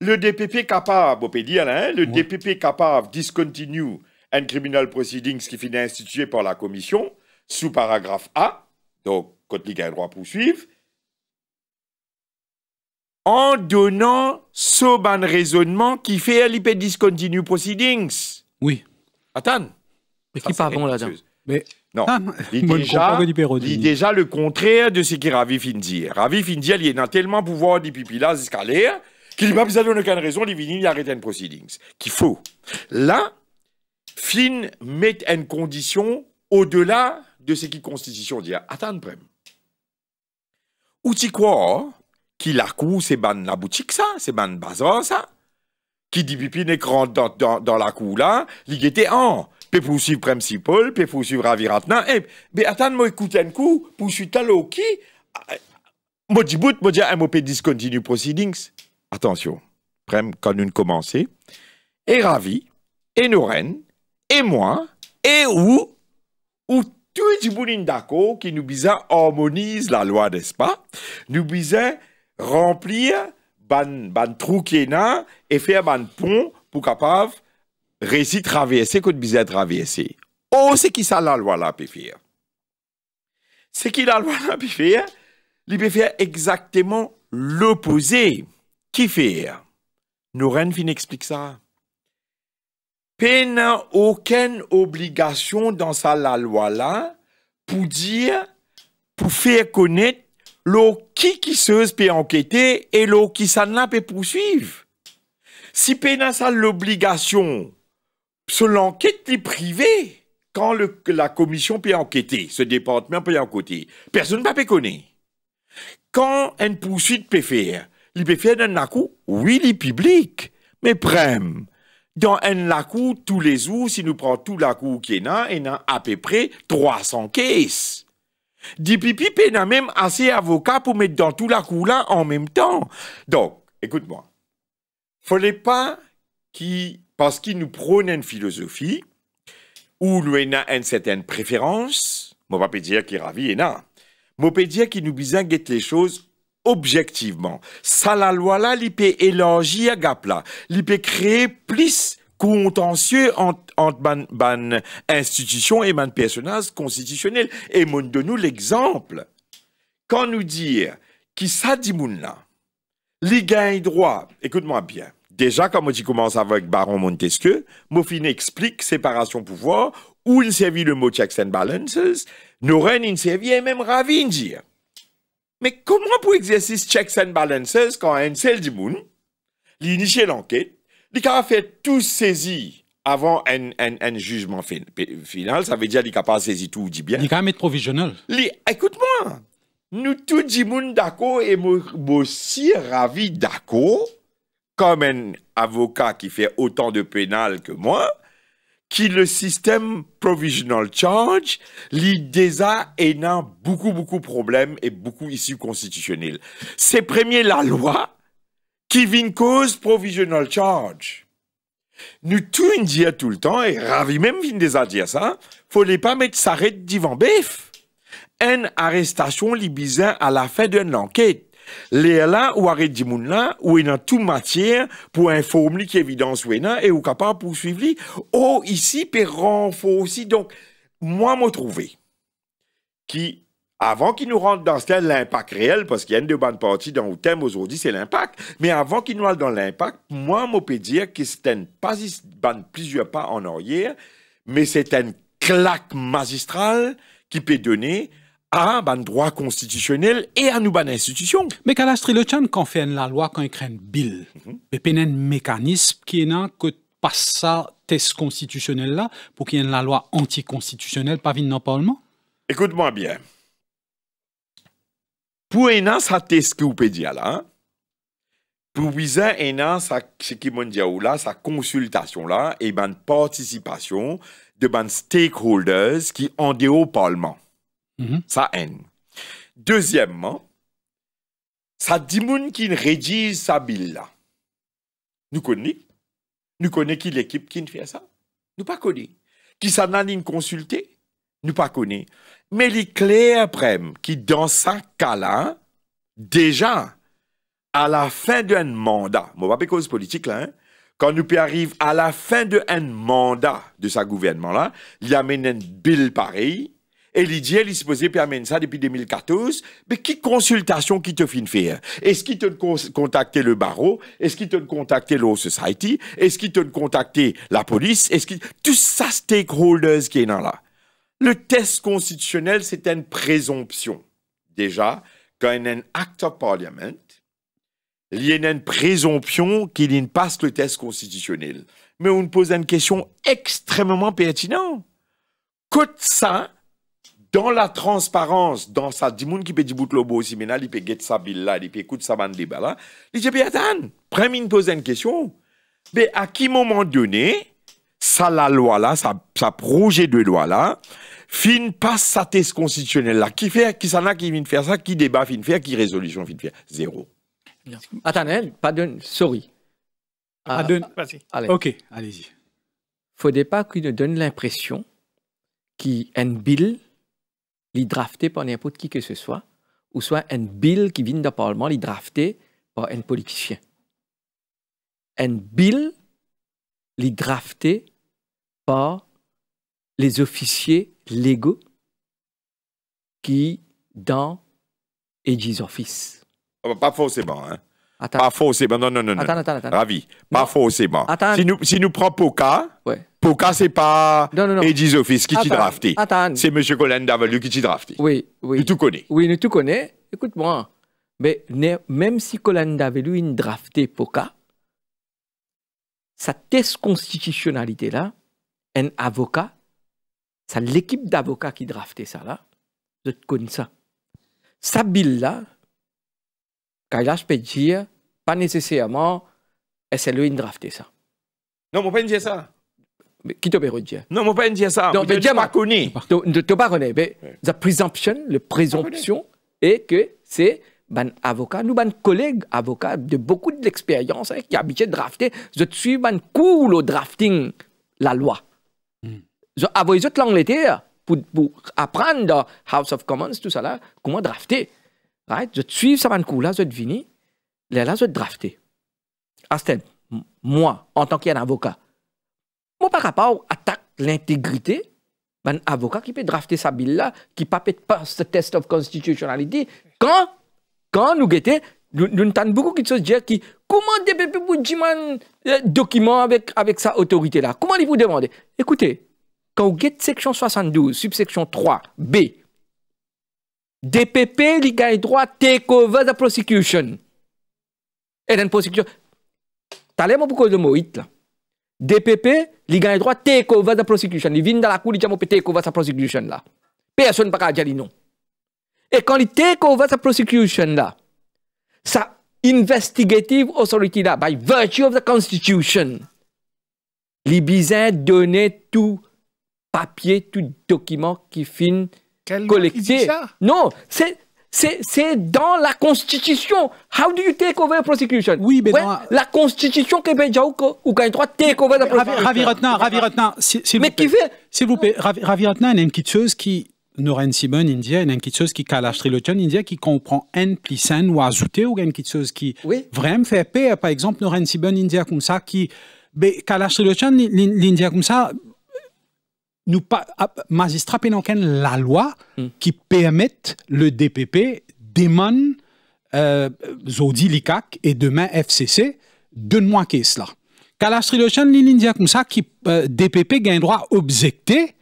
le DPP capable, on peut dire, hein, le DPP capable discontinue un criminal proceedings qui finit institué par la commission, sous paragraphe A, donc Kotlik a droit poursuivre, en donnant ce ban raisonnement qui fait l'IP discontinue proceedings. Oui. Attends. Mais qui parle là-dedans non, ah, il déjà, déjà, le contraire de ce qui Ravi fini Ravi est il a tellement pouvoir des pipilas escalaires qu'il n'a pas besoin aucune raison, il vient arrêter un proceedings. Qu'il faut. Là, Fin met une condition au-delà de ce qui constitution dit. Attends, prem. Ou tu crois qui la cour, c'est ban la boutique ça, c'est ban bazar ça, qui dit pipi n'est dans, dans, dans, la cour là, il était en. Peut poursuivre Paul, peut poursuivre Aviratna, et, eh, mais attends, moi écoute un coup, pour à qui, euh, eh, moi dis bout, moi dis MOP discontinue proceedings. Attention, Prem, quand nous commençons, et Ravi, et Noren, et moi, et où, où tout le monde d'accord qui nous disait harmonise la loi, n'est-ce pas? Nous disait remplir ban, ban trou et faire ban pont pour capable réussir traverser que nous traverser. Oh, c'est qui ça la loi là, peut C'est qui la loi là, peut Il peut faire exactement l'opposé. Qui fait? Nous rien fin explique ça a aucune obligation dans sa loi là pour dire pour faire connaître l'eau qui qui se peut enquêter et l'eau qui s'en a peut poursuivre si a ça l'obligation sur l'enquête est privée quand la commission peut enquêter ce département peut enquêter personne ne peut connaître quand une poursuite peut faire il peut faire un coup oui il est public mais prême dans un lacou, tous les jours, si nous prenons tout lacou qui est là, il y a à peu près 300 caisses. Dipipi, il y a même assez avocat pour mettre dans tout lacou là en même temps. Donc, écoute-moi. Fallait pas qui, parce qu'il nous prône une philosophie, où nous a une certaine préférence, moi, pas dire qu'il ravit ne non. pas dire qu'il nous besoin les choses objectivement. Ça la loi là, l'ipe peut élargir gap là, plus contentieux entre, ban, ban institution et ban personnage constitutionnel. Et mon donne-nous l'exemple. Quand nous dire qui ça dit moun là, gagne droit, écoute-moi bien. Déjà, quand on dit commence avec Baron Montesquieu, Mofine explique séparation pouvoir, où il servit le mot checks and balances, nous il et même ravi dire. Mais comment pour exercice checks and balances quand un seul du monde, l'initier l'enquête, il a fait tout saisi avant un, un, un jugement final, ça veut dire qu'il n'a pas saisi tout dit bien. Il a mettre provisionnel. Écoute-moi, nous tous du monde d'accord et moi aussi ravi d'accord, comme un avocat qui fait autant de pénal que moi, qui le système provisional charge, l'IDESA est beaucoup, beaucoup de problèmes et beaucoup issues constitutionnelles. C'est premier la loi qui vient cause provisional charge. Nous tout disons tout le temps, et ravi même vient des dire ça, faut pas mettre s'arrête divan bœuf. Une arrestation libésain à la fin d'une enquête. Les là, ou arrête du là, ou est a toute matière pour informer qui évidence ou est et ou capable poursuivre poursuivre. Oh, ici, Perron, faut aussi. Donc, moi, me trouver qui, avant qu'il nous rentre dans l'impact réel, parce qu'il y a une de bonnes parties dans le thème aujourd'hui, c'est l'impact, mais avant qu'il nous rentre dans l'impact, moi, je peux dire que c'est un pas plusieurs pas en arrière, mais c'est un claque magistral qui peut donner à ban droit constitutionnel et à nous ban institution. Mais qu'à chan quand fait la loi quand on crée une bill, mm un mécanisme qui est là que passe ça test constitutionnel là pour qu'il y ait la loi anticonstitutionnelle pas dans le parlement. Écoute-moi bien. Pour une sa ça test que vous pouvez dire là. Hein. Pour viser un an, ce qui m'a dit là, sa consultation là, et ban participation de ban stakeholders qui en au parlement. Mm-hmm. ça sa haine. Deuxièmement, ça dit qui rédige sa bille là. Nous connaissons. Nous connaissons qui l'équipe qui fait ça. Nous pas connaissons. Qui s'en a consulté. Nous pas connaissons. Mais les clés qui dans sa cas là déjà, à la fin d'un mandat, mon pas cause politique là, hein, quand nous arrive à la fin d'un mandat de sa gouvernement là, il y a une bille pareille et il dit, il se permettre ça depuis 2014. Mais qui consultation qui te fin faire? Est-ce qu'il te contacter le barreau? Est-ce qu'il te contacter l'O Society? Est-ce qu'il te contacter la police? Est-ce qu'il, tout ça stakeholders qui est dans là. Le test constitutionnel, c'est une présomption. Déjà, quand il y a un act of parliament, il y a une présomption qu'il passe le test constitutionnel. Mais on pose une question extrêmement pertinente. que ça, dans la transparence, dans sa dimoun gens qui peut dire lobo aussi, mais là, il peut get sa bille là, il peut écouter sa bande débat là. Il dit, attends, une pose une question. Mais à qui moment donné, ça, la loi là, ça, ça projet de loi là, fin passe sa thèse constitutionnelle là. Qui fait, qui s'en a, qui vient faire ça, qui débat fin faire, qui résolution fin faire. Zéro. Attendez, pardon, sorry. Ah, pardon, ah, vas-y. Ok, allez-y. Faudrait pas qu'il nous donne l'impression qu'il y a une bill les par n'importe qui que ce soit, ou soit un bill qui vient du Parlement, les drafter par un politicien. Un bill, les drafter par les officiers légaux qui, dans Edgy's office. Ah, bah, pas forcément, hein? Attends. Pas forcément. Non, non, non. non. attends, attends. Ravi. Pas non. forcément. Attends. Si nous, si nous prenons Poca, ouais. ce c'est pas non, Office qui t'a drafté. Attends. C'est M. Colin Davelu qui t'a drafté. Oui, oui. Nous tout connais. Oui, nous tout connais. Écoute-moi. Mais même si Colin Davelu il drafté Poca, sa test constitutionnalité là, un avocat, ça l'équipe d'avocats qui drafté ça là, je te connais ça. Sa bille là, Kailash peut dire, pas nécessairement, et c'est lui qui e drafté ça. Non, mon pas dire ça. qui te peut dire Non, mon pas dire ça. Non, mais peux bah, pas connu. Tu pas rené. Mais la présomption, la présomption est que c'est un avocat, nous un collègue avocat de beaucoup d'expérience hein, qui habitué de drafter, je suis un cool au drafting la loi. Je hmm. Je avoue l'Angleterre hein, pour, pour apprendre House of Commons tout ça comment drafter. Right? Je suis ça man là, je suis là, là je drafté. Astel, ah, moi, en tant qu'un avocat, moi par rapport attaque l'intégrité un ben, avocat qui peut drafter sa bille là, qui peut pas ce test of constitutionality, quand, quand nous guettons, nous, nous avons beaucoup qui se dire qui, comment des bébés un document avec, avec sa autorité là? Comment ils vous demandez Écoutez, quand vous guettez section 72, subsection 3, B, DPP, Liga et Droit, take over the prosecution. Et la prosecution. T'as l'air beaucoup de mots, là. DPP, Liga Droit, take over the prosecution. Ils viennent dans la cour, ils disent, take over the prosecution, là. Personne ne peut dire non. Et quand ils take over the prosecution, là, sa investigative authority, là, by virtue of the constitution, les de donner tout papier, tout document qui finit Collectif. Non, c'est. C'est dans la Constitution. How do you take over the prosecution? Oui, mais dans... La Constitution que ou le droit take over la prosecution. Ravi Ratna, Ravi Ratna, s'il vous plaît. S'il vous plaît, Ravi Ratna, une chose qui Noren y India, une petite chose qui calastri le India, qui comprend N plus N ou ajouter ou une petite chose qui vraiment fait paix. Par exemple, Noren Simon India comme ça, qui calastri le l'India comme ça, nous pas ah, magistrat pénonquen la loi mm. qui permet le DPP demande euh, Zodi l'ICAC et demain FCC de moi qui cela. Kalastri la chen l'india comme ça qui euh, DPP gagne droit objecter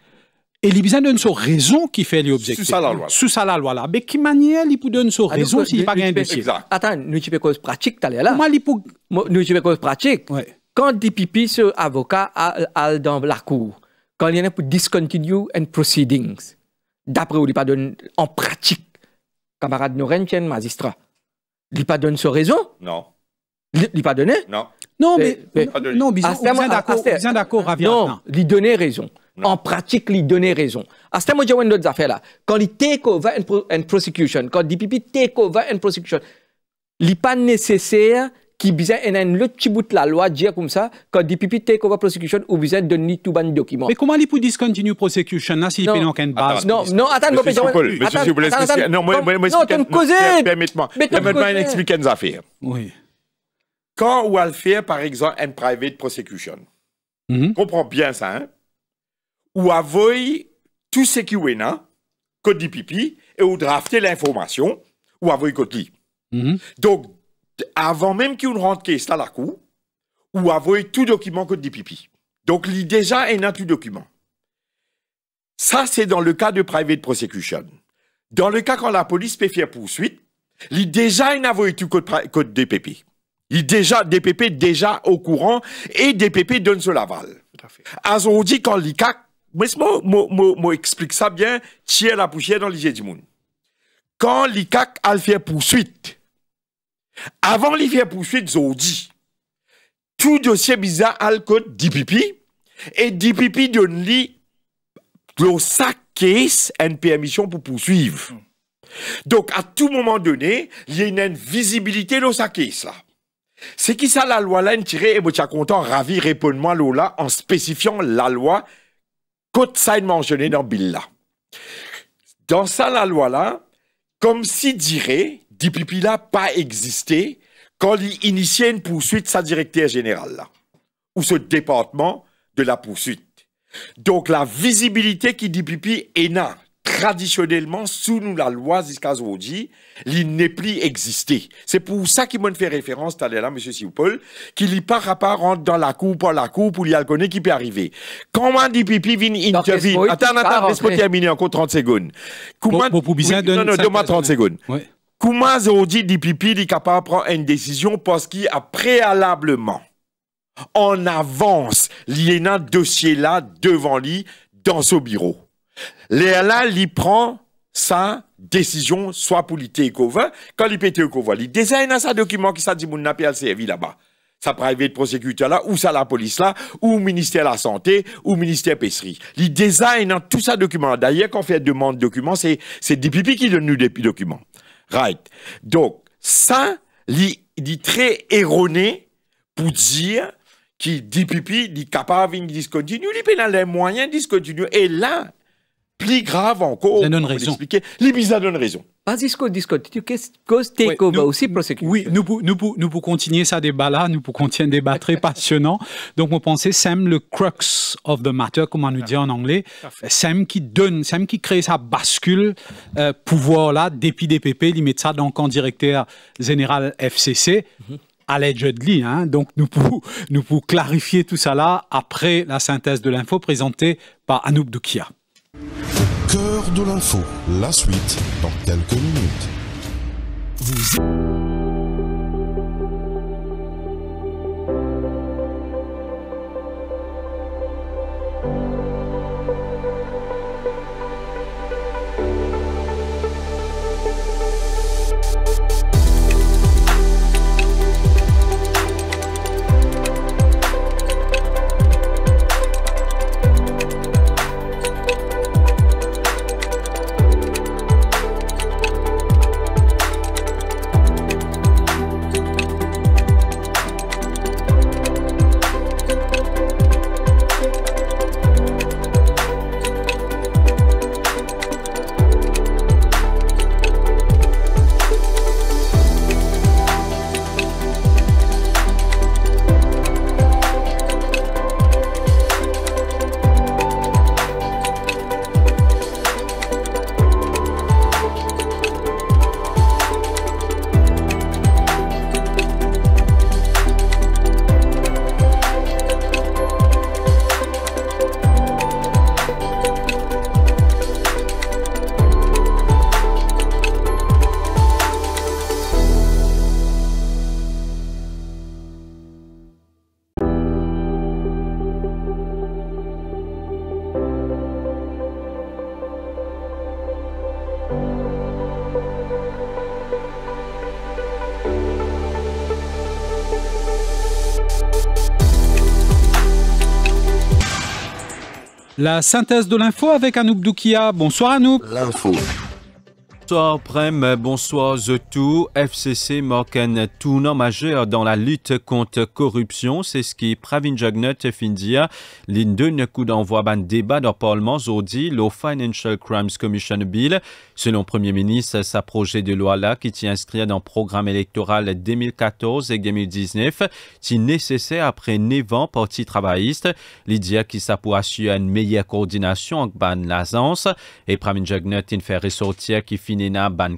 et il besoin d'une raison qui fait l'objecter. Sous ça la loi. Sous ça la loi là. Mais qui manière il peut donner sa ah, raison s'il euh, pas de dossier. Attends, nous tu cause pratique t'as là. Moi nous peut nous tu cause pratique. Quand DPP ce avocat à dans la cour quand il y en a pour discontinue and proceedings, d'après où il pas donné en pratique, camarade Norentien, magistrat. il magistrat, il pas donné ce raison Non. Il pas donné Non. Non, mais, ah, non, bien hein. d'accord, Non, il donnait raison. En pratique, il donnait raison. Ah, à ce moment j'ai une d'autres affaire là. Quand il take over and, prosecution, quand DPP take over and prosecution, il pas nécessaire qui besoin d'un autre petit bout de la loi dire comme ça quand DPP take over prosecution ou besoin de ni tout ban document. Mais comment les pour la prosecution si n'y a base Non, non, attends, monsieur Non, monsieur non, non, Permettez-moi, affaire. Oui. Quand ou faire, par exemple, une private prosecution, mhm. comprends bien ça, hein? Ou tout ce qui est là, et ou drafter l'information, ou côté mhm. Donc, avant même qu'il ne rentre à la cour, ou avoir tout document que DPP. Donc, il déjà un tout document. Ça, c'est dans le cas de private prosecution. Dans le cas quand la police peut faire poursuite, il déjà un avoué tout code DPP. Il déjà, DPP déjà au courant et DPP donne ce aval. As on dit quand l'ICAC, moi, je explique ça bien, tire la poussière dans l'IG du monde. Quand l'ICAC a fait poursuite, avant l'hiver poursuite, dit tout dossier bizarre le code DPP et DPP donne lui le sac case une permission pour poursuivre. Donc, à tout moment donné, il y a une visibilité de sa case là. C'est qui ça la loi là, tiré et tu content ravi réponds-moi Lola en spécifiant la loi côte ça mentionné dans bill là. Dans ça la loi là, comme si dirait DPP là pas existé quand il initiait une poursuite sa directrice générale. ou ce département de la poursuite. Donc la visibilité qui DPP est traditionnellement sous la loi jusqu'à il n'est plus existé. C'est pour ça qu'il me fait référence tout à l'heure, M. Sioupol, qu'il n'y pas rapport rentre dans la cour, pas la cour, pour y qui peut arriver. Comment DPP vient intervenir? Attends, attends, laisse-moi terminer encore 30 secondes. Comment, pour, non, non, donne 30 secondes. Comment Zodi Dipipi est capable de prendre une décision parce qu'il a préalablement, en avance, a un dossier là devant lui dans son bureau. Léala, il prend sa décision, soit pour quand il pète il sa document qui ça dit mon appel servi là-bas. Sa private prosecutor là, ou ça la police là, ou ministère de la Santé, ou ministère Pesserie. Il design tout sa document. D'ailleurs, quand on fait demande de document, c'est DPP qui donne nous des documents. Right. Donc, ça, il est très erroné pour dire que DPP est capable de discontinuer, il a les moyens de discontinuer. Et là, plus grave encore, il donne raison. l'expliquer, donne raison disco discute, tu que oui, aussi Oui, nous pouvons continuer ça débat là, nous pouvons continuer un débat très passionnant. Donc, on pensait Sam le crux of the matter, comme on nous dit en anglais. Sam qui donne, qui crée sa bascule, euh, pouvoir là, dépit des PP, il met ça le en directeur général FCC. Mm allegedly. Hein. donc, nous pouvons nous clarifier tout ça là après la synthèse de l'info présentée par Anoub Doukia de l'info, la suite dans quelques minutes. La synthèse de l'info avec Anouk Doukia. Bonsoir Anouk. L'info. Bonsoir Prem, bonsoir tout FCC marque un tournant majeur dans la lutte contre corruption. C'est ce qui Pravin Jagnat Findia, ne coup d'envoi ban débat dans le Parlement aujourd'hui, le Financial Crimes Commission Bill. Selon Premier ministre, sa projet de loi-là, qui tient inscrit dans le programme électoral 2014 et 2019, si nécessaire après 9 ans parti travailliste, l'idée qui s'appuie une meilleure coordination avec ban l'agence. Et Pravin Jagnat fait ressortir qui finit une ban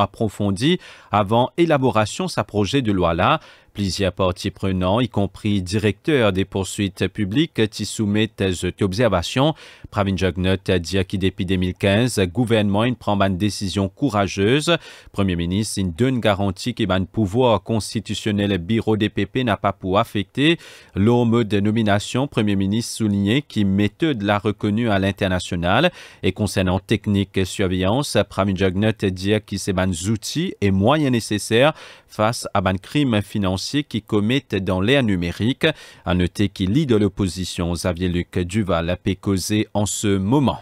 approfondie avant élaboration élaboration sa projet de loi-là plusieurs parties prenantes, y compris directeur des poursuites publiques, qui soumettent cette observation. Pravin Jagnot a dit que depuis 2015, le gouvernement prend une décision courageuse. Premier ministre, il donne garantie que le pouvoir constitutionnel bureau DPP n'a pas pour affecter. L'homme de nomination, Premier ministre soulignait qu'il méthode la reconnue à l'international. Et concernant technique et surveillance, Pravin Jagnot a dit que c'est outils et moyens nécessaires face à un crime financier qui commettent dans l'ère numérique. À noter qu'il lit de l'opposition Xavier-Luc Duval a causé en ce moment.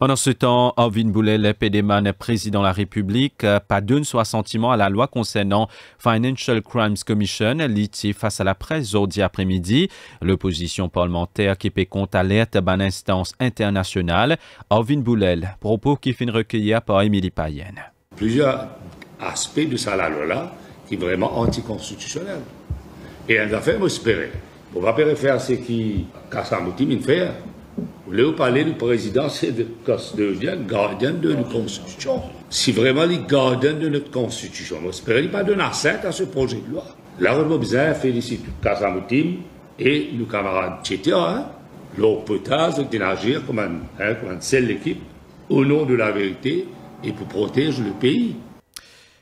Pendant ce temps, Orvin Boulel, PDman, président de la République, pas son sentiment à la loi concernant Financial Crimes Commission, litige face à la presse aujourd'hui après-midi. L'opposition parlementaire qui paie compte alerte d'une instance internationale. Orvin Boulel, propos qui finit recueillir par Émilie Payenne. Plusieurs aspects de ça, la loi-là, qui est vraiment anticonstitutionnel. Et un affaire faire espérer. On va faire ce qui Kassamoutim faire. Vous voulez parler du président, c'est de, devenir gardien de la Constitution. Si vraiment il est gardien de notre Constitution, on espère qu'il pas donner assent à ce projet de loi. Là, on a besoin de féliciter Kassamoutim et nos camarades Tchétia, hein, leur être d'agir comme, hein, comme une seule équipe au nom de la vérité et pour protéger le pays.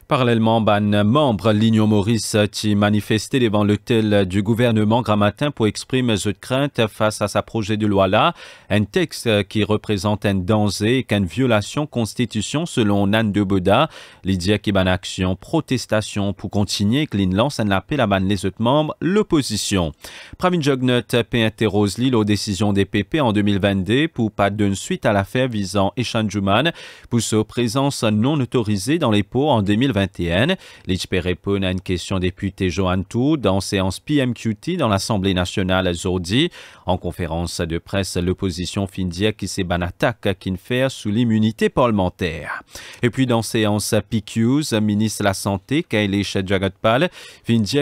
Parallèlement, ban membre Ligno Maurice qui manifesté devant l'hôtel du gouvernement Gramatin pour exprimer cette crainte face à sa projet de loi-là, un texte qui représente un danger et une violation constitution selon Anne de Boda. Lydia ban Action, protestation pour continuer clean lance un appel à ban les autres membres, l'opposition. Pravin Jognot interroge l'île aux décisions des PP en 2022 pour pas d'une suite à l'affaire visant Eshan Juman pour sa présence non autorisée dans les pots en 2020. L'HP répond à une question député Johan Tou dans séance PMQT dans l'Assemblée nationale aujourd'hui. En conférence de presse, l'opposition Findiak à Kinfer sous l'immunité parlementaire. Et puis dans séance PQs, ministre de la Santé Kailesh Jagatpal,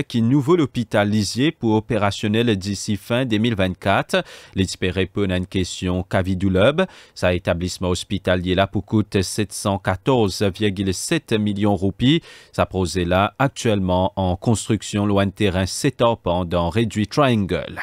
qui nouveau l'hôpital Lisier pour opérationnel d'ici fin 2024. L'espéré une question Kavidoulub, sa établissement hospitalier là pour coûte 714,7 millions roupies. Sa prosée là actuellement en construction loin de terrain ans pendant Réduit Triangle.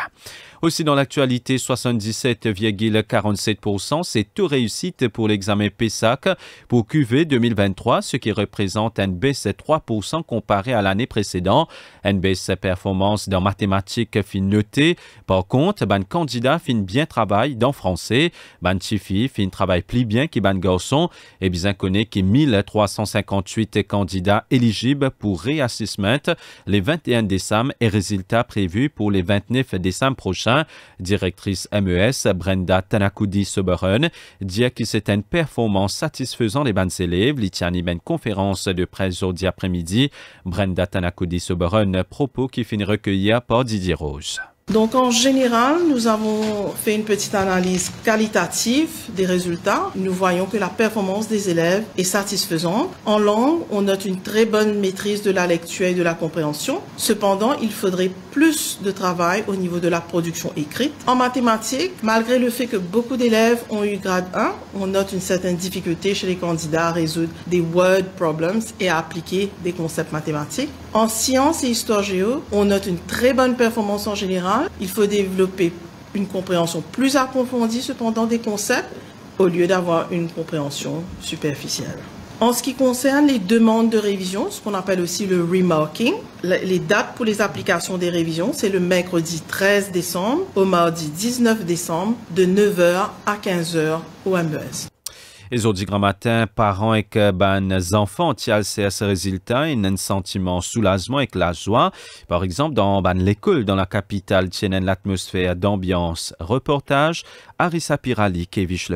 Aussi dans l'actualité, 77,47%, c'est tout réussite pour l'examen PESAC pour QV 2023, ce qui représente une baisse de 3% comparé à l'année précédente. Une baisse performance dans mathématiques fin noté. Par contre, ban candidat fin bien travail dans français, ban chifi fin travail plus bien que ban garçon et bien connaît a 1358 candidats éligibles pour réassessment les 21 décembre et résultats prévus pour les 29 décembre prochains directrice MES Brenda Tanakudi Soberon dit que c'est une performance satisfaisante des bandes élèves. Litiani mène conférence de presse aujourd'hui après-midi. Brenda tanakudi soberen propos qui finit recueillir par Didier Rose. Donc en général, nous avons fait une petite analyse qualitative des résultats. Nous voyons que la performance des élèves est satisfaisante. En langue, on note une très bonne maîtrise de la lecture et de la compréhension. Cependant, il faudrait plus de travail au niveau de la production écrite. En mathématiques, malgré le fait que beaucoup d'élèves ont eu grade 1, on note une certaine difficulté chez les candidats à résoudre des word problems et à appliquer des concepts mathématiques. En sciences et histoire géo, on note une très bonne performance en général. Il faut développer une compréhension plus approfondie cependant des concepts au lieu d'avoir une compréhension superficielle. En ce qui concerne les demandes de révision, ce qu'on appelle aussi le remarking, les dates pour les applications des révisions, c'est le mercredi 13 décembre au mardi 19 décembre de 9h à 15h au MES aujourd'hui, Grand Matin, parents et ben, enfants tiennent ces résultats. Ils un sentiment de soulagement et que la joie. Par exemple, dans ben, l'école dans la capitale tiennent l'atmosphère d'ambiance. Reportage, Arissa Pirali, Kevich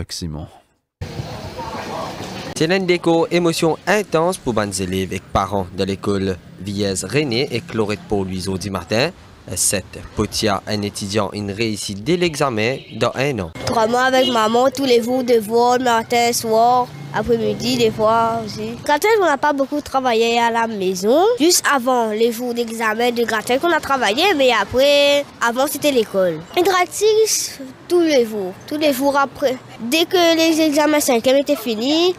C'est une Déco, émotion intense pour ben, les élèves et parents de l'école. Villez René et Clorette Paul aujourd'hui matin. 7. Potia, un étudiant, une réussite dès l'examen dans un an. Trois mois avec maman, tous les jours, voir, matin, soir après-midi des fois aussi. Gratin, on n'a pas beaucoup travaillé à la maison. Juste avant les jours d'examen de gratin qu'on a travaillé, mais après, avant c'était l'école. Et gratis tous les jours, tous les jours après. Dès que les examens 5e étaient finis,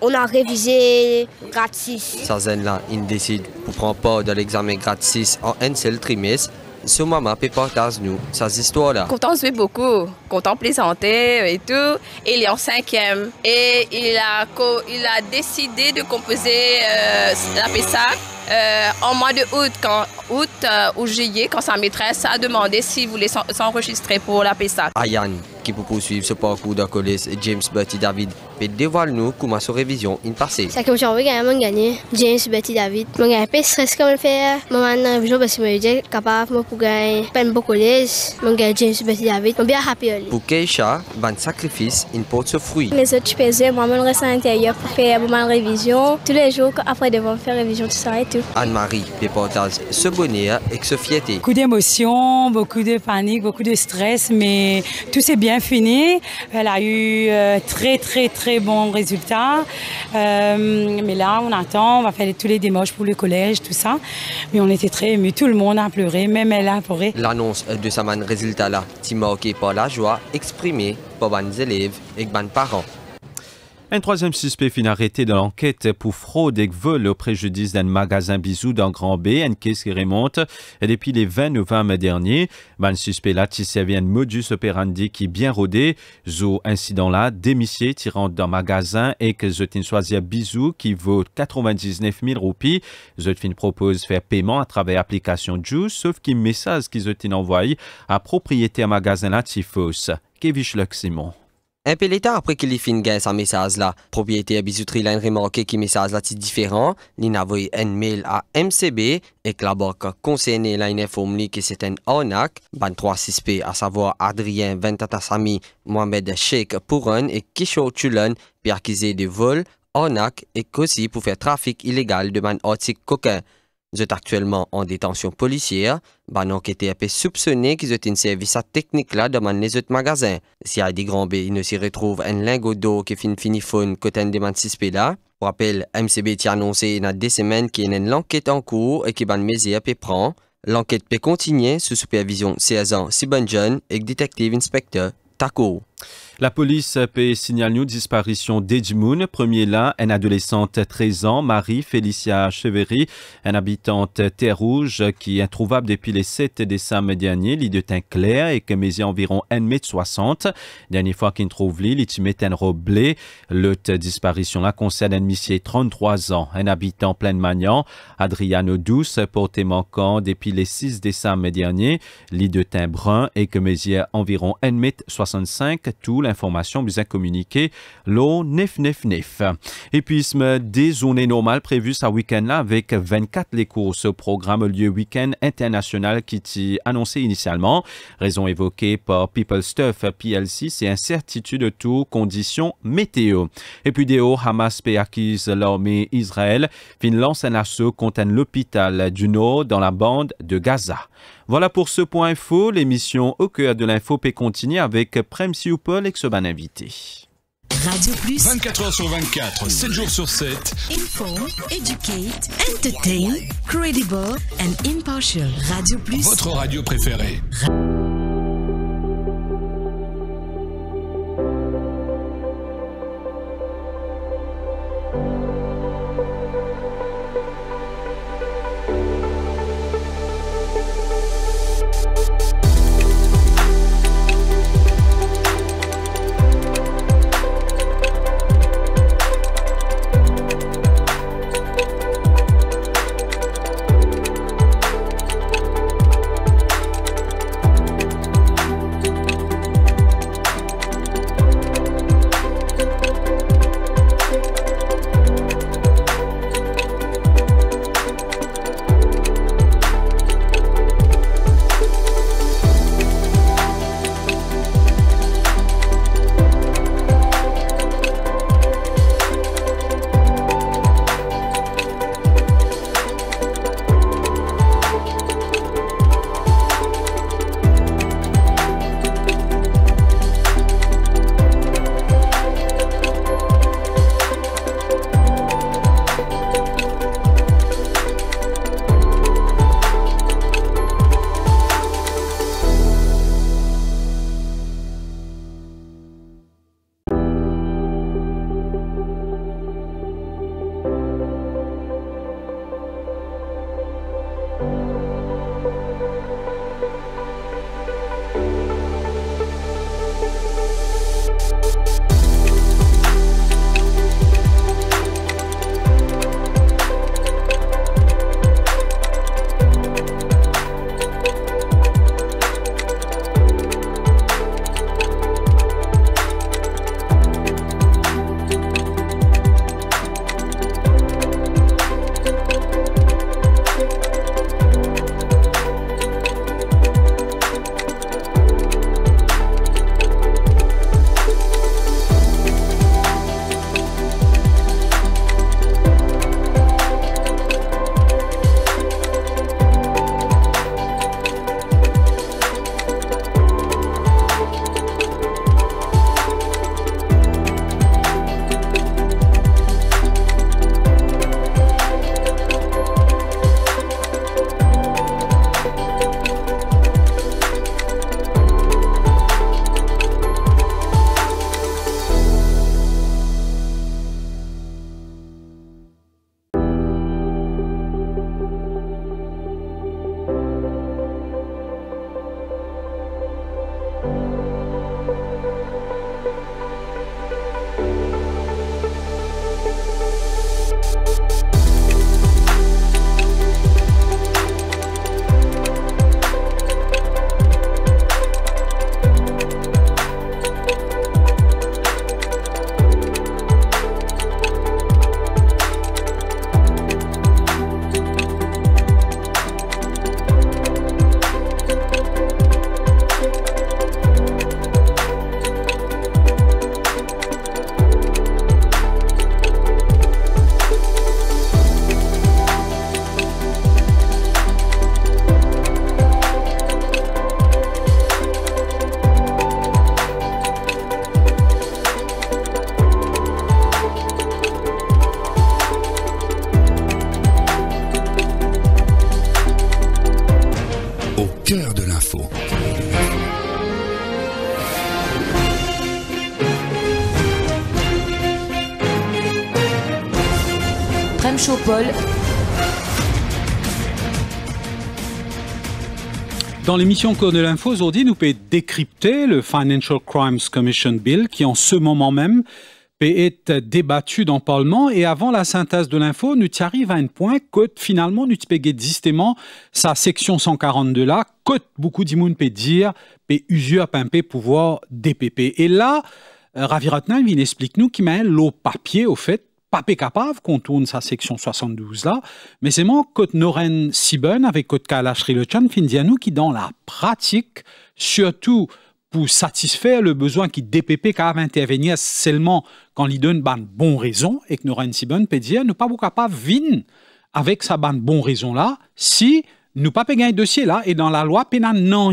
on a révisé gratis. Ça, là, il décide pour prendre part de l'examen gratis en un seul trimestre sur maman peut partager nous ces histoires-là. Content beaucoup, content on euh, et tout, il est en cinquième et il a, il a décidé de composer euh, la PESA euh, en mois de août, quand, août euh, ou juillet, quand sa maîtresse a demandé s'il voulait s'enregistrer pour la PESAC. Ayane, qui peut poursuivre ce parcours collège James Betty David, mais dévoile-nous comment sa révision est passée. C'est que j'ai envie de gagner, James Betty David. Je suis un peu stressé quand je fais. Je suis en révision parce que je suis capable de gagner un collège. Je gagne James Betty David. Euh, je suis bien happy. Pour Keisha, un sacrifice porte ce fruit. Les autres, je moi-même reste à l'intérieur pour faire euh, ma révision. Tous les jours, après, devant faire révision, tout ça et tout. Anne-Marie se bonheur et fierté. Beaucoup d'émotions, beaucoup de panique, beaucoup de stress, mais tout s'est bien fini. Elle a eu euh, très, très, très bons résultats. Euh, mais là, on attend, on va faire tous les démarches pour le collège, tout ça. Mais on était très émus, tout le monde a pleuré, même elle a pleuré. L'annonce de sa résultat-là, Timor par la joie exprimée par les élèves et les parents. Un troisième suspect finit arrêté dans l'enquête pour fraude et vol au préjudice d'un magasin bisous dans Grand B, une caisse qui remonte depuis les 20 novembre dernier. Un suspect là, il un modus operandi qui est bien rodé. Zo incident là, démissier tirant d'un magasin et que Zotin choisit bisou qui vaut 99 000 roupies. Zotin propose faire paiement à travers application Juice, sauf qu'il message qu'ils Zotin envoyé à propriétaire magasin là, fausse. Kevich Simon. Un peu l'état après qu'il ait fini sa message là, propriétaire bijouterie l'a remarqué qu'il message là était différent, il a envoyé un mail à MCB et que la concernée l'a informé que c'est un arnaque, ban trois suspects à savoir Adrien Sami, Mohamed Sheikh Pouron et Kisho Chulon, ont accusés de vol, arnaque et aussi pour faire trafic illégal de man antique coquin. Ils sont actuellement en détention policière, ban enquêté peut suspecté qu'ils ont une service à technique là dans les autres magasins. Si à des grands B, ils ne s'y retrouve un lingot d'eau qui fin finiphone côté des man là. Rappel, MCB a annoncé il y a des semaines qu'il y a une enquête en cours et a ban mesure à prend L'enquête peut continuer sous supervision 16 ans Sibanjan et détective inspecteur Tako. La police paie signale une disparition d'Edmund, premier là, une adolescente 13 ans, Marie Félicia Chevery, une habitante Terre Rouge qui est introuvable depuis les 7 décembre dernier, l'île de teint clair et que mesure environ 1m60. Dernière fois qu'il trouve l'île, il met robe L'autre disparition là concerne un missier 33 ans, un habitant plein de magnan, Adriano Douce, porté manquant depuis les 6 décembre dernier, l'île de teint brun et que mesure environ 1m65, tout l'information lo nef communiqué l'eau Et puis, des journées normales prévues ce week-end-là avec 24 les courses Ce programme lieu week-end international qui était annoncé initialement. Raison évoquée par People Stuff PLC, c'est incertitude de tout conditions météo. Et puis des hauts, Hamas péakis l'armée Israël. Finlande un assaut contre l'hôpital du Nord dans la bande de Gaza. Voilà pour ce point info, l'émission au cœur de l'info peut continuer avec Prem Siupol et ce ban invité. Radio Plus. 24 heures sur 24, 7 jours sur 7. Inform, educate, entertain, credible and impartial. Radio Plus. Votre radio préférée. Dans l'émission Code de l'info, aujourd'hui, nous pouvons décrypter le Financial Crimes Commission Bill qui, en ce moment même, est débattu dans le Parlement. Et avant la synthèse de l'info, nous arrivons à un point que finalement, nous justement sa section 142 là, que beaucoup d'immunes peuvent dire, peut usure le pouvoir DPP. Et là, Ravi Ratnan, il explique nous qu'il met de papier, au fait, pas capable qu'on tourne sa section 72 là, mais c'est moi, côte Noren Sibon avec côte Kalashri le Chan qui dans la pratique, surtout pour satisfaire le besoin qui DPP capable intervenir seulement quand il donne bonne bonne raison et que Noren Sibon peut dire nous pas capable vin avec sa bonne bon raison là si nous pas gagner dossier là et dans la loi pénale non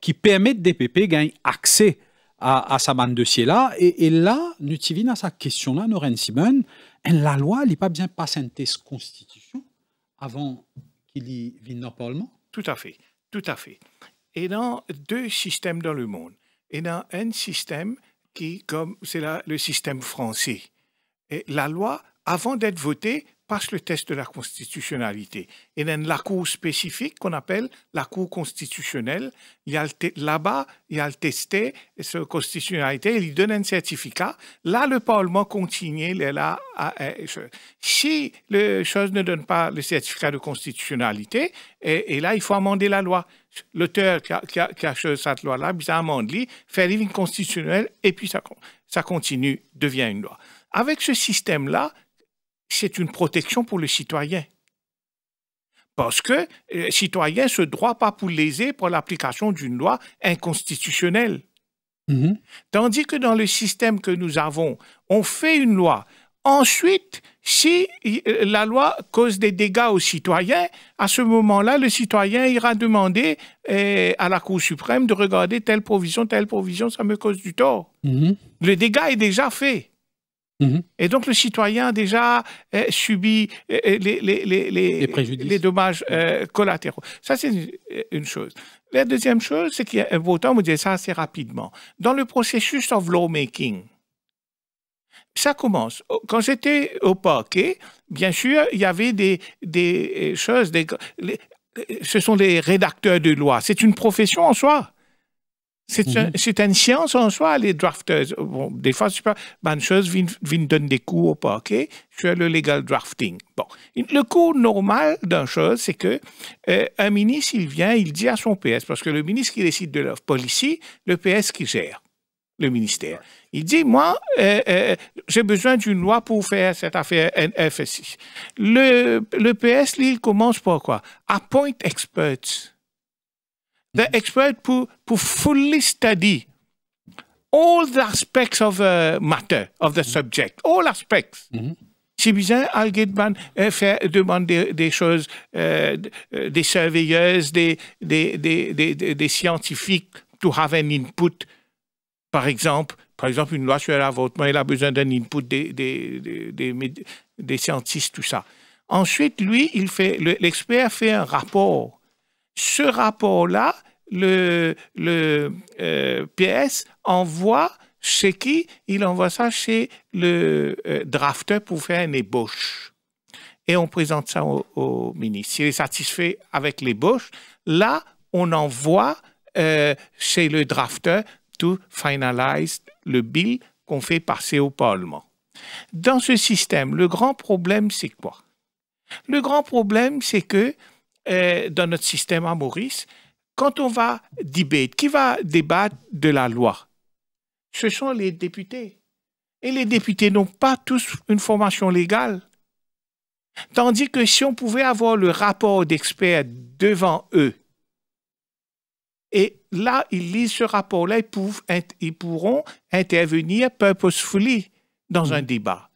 qui permet DPP gagner accès à, à sa bande de là et, là, nous à sa question-là, Noreen Simon, la loi n'est pas bien passée constitution avant qu'il y vienne au Parlement Tout à fait, tout à fait. Et dans deux systèmes dans le monde, et dans un système qui, comme c'est le système français, et la loi, avant d'être votée, passe le test de la constitutionnalité. Et dans la Cour spécifique qu'on appelle la Cour constitutionnelle, là-bas, il a testé cette constitutionnalité, il donne un certificat. Là, le Parlement continue là, si le chose ne donne pas le certificat de constitutionnalité, et, là, il faut amender la loi. L'auteur qui a, qui, cette loi-là, il amende, fait une constitutionnelle, et puis ça, ça continue, devient une loi. Avec ce système-là, c'est une protection pour le citoyen. Parce que le euh, citoyen, se droit pas pour léser pour l'application d'une loi inconstitutionnelle. Mm-hmm. Tandis que dans le système que nous avons, on fait une loi. Ensuite, si euh, la loi cause des dégâts aux citoyens, à ce moment-là, le citoyen ira demander euh, à la Cour suprême de regarder telle provision, telle provision, ça me cause du tort. Mm-hmm. Le dégât est déjà fait. Mhm. Et donc le citoyen déjà eh, subit eh, eh, les, les, dommages mhm. euh, collatéraux. Ça, c'est euh, une, chose. La deuxième chose, c'est qu'il un votant vous dire ça assez rapidement. Dans le processus of lawmaking, ça commence. Oh, quand j'étais au parquet, bien sûr, il y avait des, euh, choses, ce sont les rédacteurs de loi. C'est une profession en soi. Mhm. C'est une science en soi, les drafters. Bon, des fois, je sais pas, chose, vient donner des cours au parquet sur le legal drafting. Bon, le cours normal d'un chose, c'est que euh, un ministre, il vient, il dit à son PS, parce que le ministre qui décide de la policy, le PS qui gère le ministère. Il dit, moi, euh, euh, j'ai besoin d'une loi pour faire cette affaire NFSI. Le, le PS, lui, il commence par quoi Appoint experts the expert pour fully study all the aspects of the uh, matter, of the subject, all aspects. C'est bizarre, Al fait, demande des, choses, euh, euh, des surveilleuses, des, des, des, scientifiques, to have an input. Par exemple, par exemple, une loi sur l'avortement, il a besoin d'un input des, scientifiques, tout ça. Ensuite, lui, il fait, l'expert fait un rapport ce rapport-là, le, euh, PS envoie chez qui Il envoie ça chez le euh, drafteur drafter pour faire une ébauche. Et on présente ça au, ministre. S'il est satisfait avec l'ébauche, là, on envoie euh, chez le drafteur tout finaliser le bill qu'on fait passer au Parlement. Dans ce système, le grand problème, c'est quoi Le grand problème, c'est que euh, dans notre système à Maurice, quand on va débattre, qui va débattre de la loi Ce sont les députés. Et les députés n'ont pas tous une formation légale. Tandis que si on pouvait avoir le rapport d'experts devant eux, et là, ils lisent ce rapport-là, ils, ils, pourront intervenir purposefully dans un mm. débat.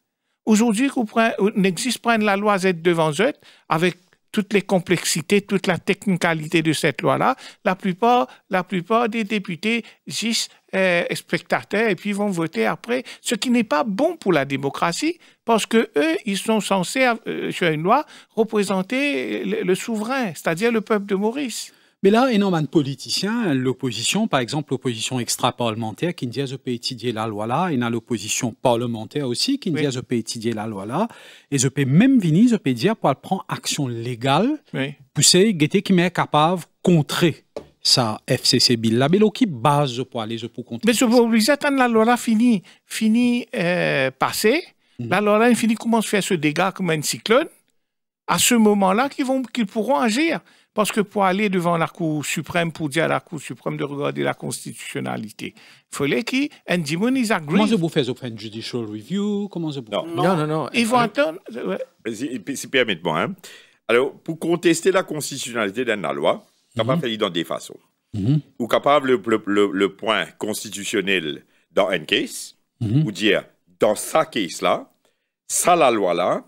Aujourd'hui, on existe prendre la loi Z devant Z avec toutes les complexités, toute la technicalité de cette loi-là, la plupart, la plupart des députés juste euh, spectateurs et puis vont voter après, ce qui n'est pas bon pour la démocratie parce que eux, ils sont censés, euh, sur une loi, représenter le souverain, c'est-à-dire le peuple de Maurice. Mais là, énormément de politiciens, l'opposition, par exemple l'opposition extra-parlementaire qui dit « peux étudier la loi là », et l'opposition parlementaire aussi qui dit « peux étudier la loi là », et je peux même venir, je peux dire, pour prendre action légale, oui. pousser, guetter qui m'est capable contrer sa FCC bill là qui base pour aller pour contrer mais je vous obligé quand la loi là finit fini euh, passé la loi là finit commence à faire ce dégât comme un cyclone à ce moment là qu'ils vont qu'ils pourront agir parce que pour aller devant la Cour suprême, pour dire à la Cour suprême de regarder la constitutionnalité, il fallait qu'ils démonisent à Comment vous faites une judicial review Comment vous... Non. non, non, non. Ils vont attendre. Si, permettez-moi. Hein. Alors, pour contester la constitutionnalité d'une loi, on va faire dans des façons. Mhm. Ou capable le, le, point constitutionnel dans un case, mhm. ou dire dans sa case là, ça la loi là,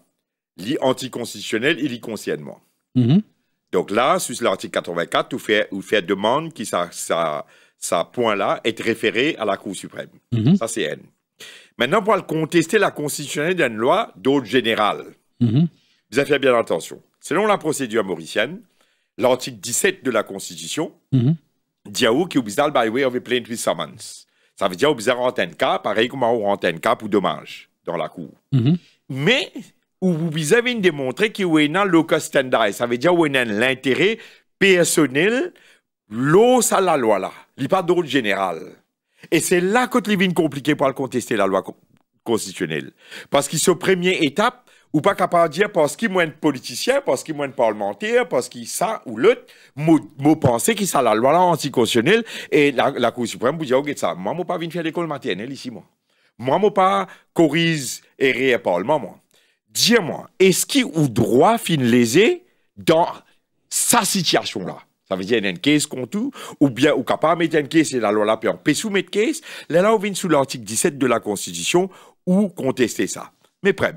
l'anticonstitutionnel, il y consciemment. Mhm. Donc là, sur l'article 84, vous faites demande que ça, ça, ça point-là est référé à la Cour suprême. Mhm. Ça, c'est N. Maintenant, pour contester la constitutionnalité d'une loi d'ordre général, mhm. vous avez fait bien attention. Selon la procédure mauricienne, l'article 17 de la Constitution mhm. dit qui observe by way of a plaint summons. Ça veut dire observe un cas, pareil comme on un cas pour dommage dans la Cour. Mais où vous avez démontré qu'il y a un local standard. Ça veut dire qu'il y a l'intérêt personnel, l'eau, ça la loi là. Il n'y a pas de rôle général. Et c'est là que devient compliqué pour contester la loi constitutionnelle. Parce que ce première étape, ou pas capable de dire parce qu'il moins de politicien, parce qu'il moins de parlementaire, parce qu'il ça ou l'autre, mot, penser qu'il a la loi là anticonstitutionnelle et la, Cour suprême vous dit ok ça, moi moi pas venir faire l'école maternelle ici moi, moi moi pas corrige et rire parlement moi dis-moi, est-ce qu'il ou droit fin lésé dans sa situation-là ça veut dire qu'il y a une case contre tout, ou bien ou capable mettre une case et la loi la peut en mettre case. Là, là, on vient sous l'article 17 de la Constitution ou contester ça. Mais prêt.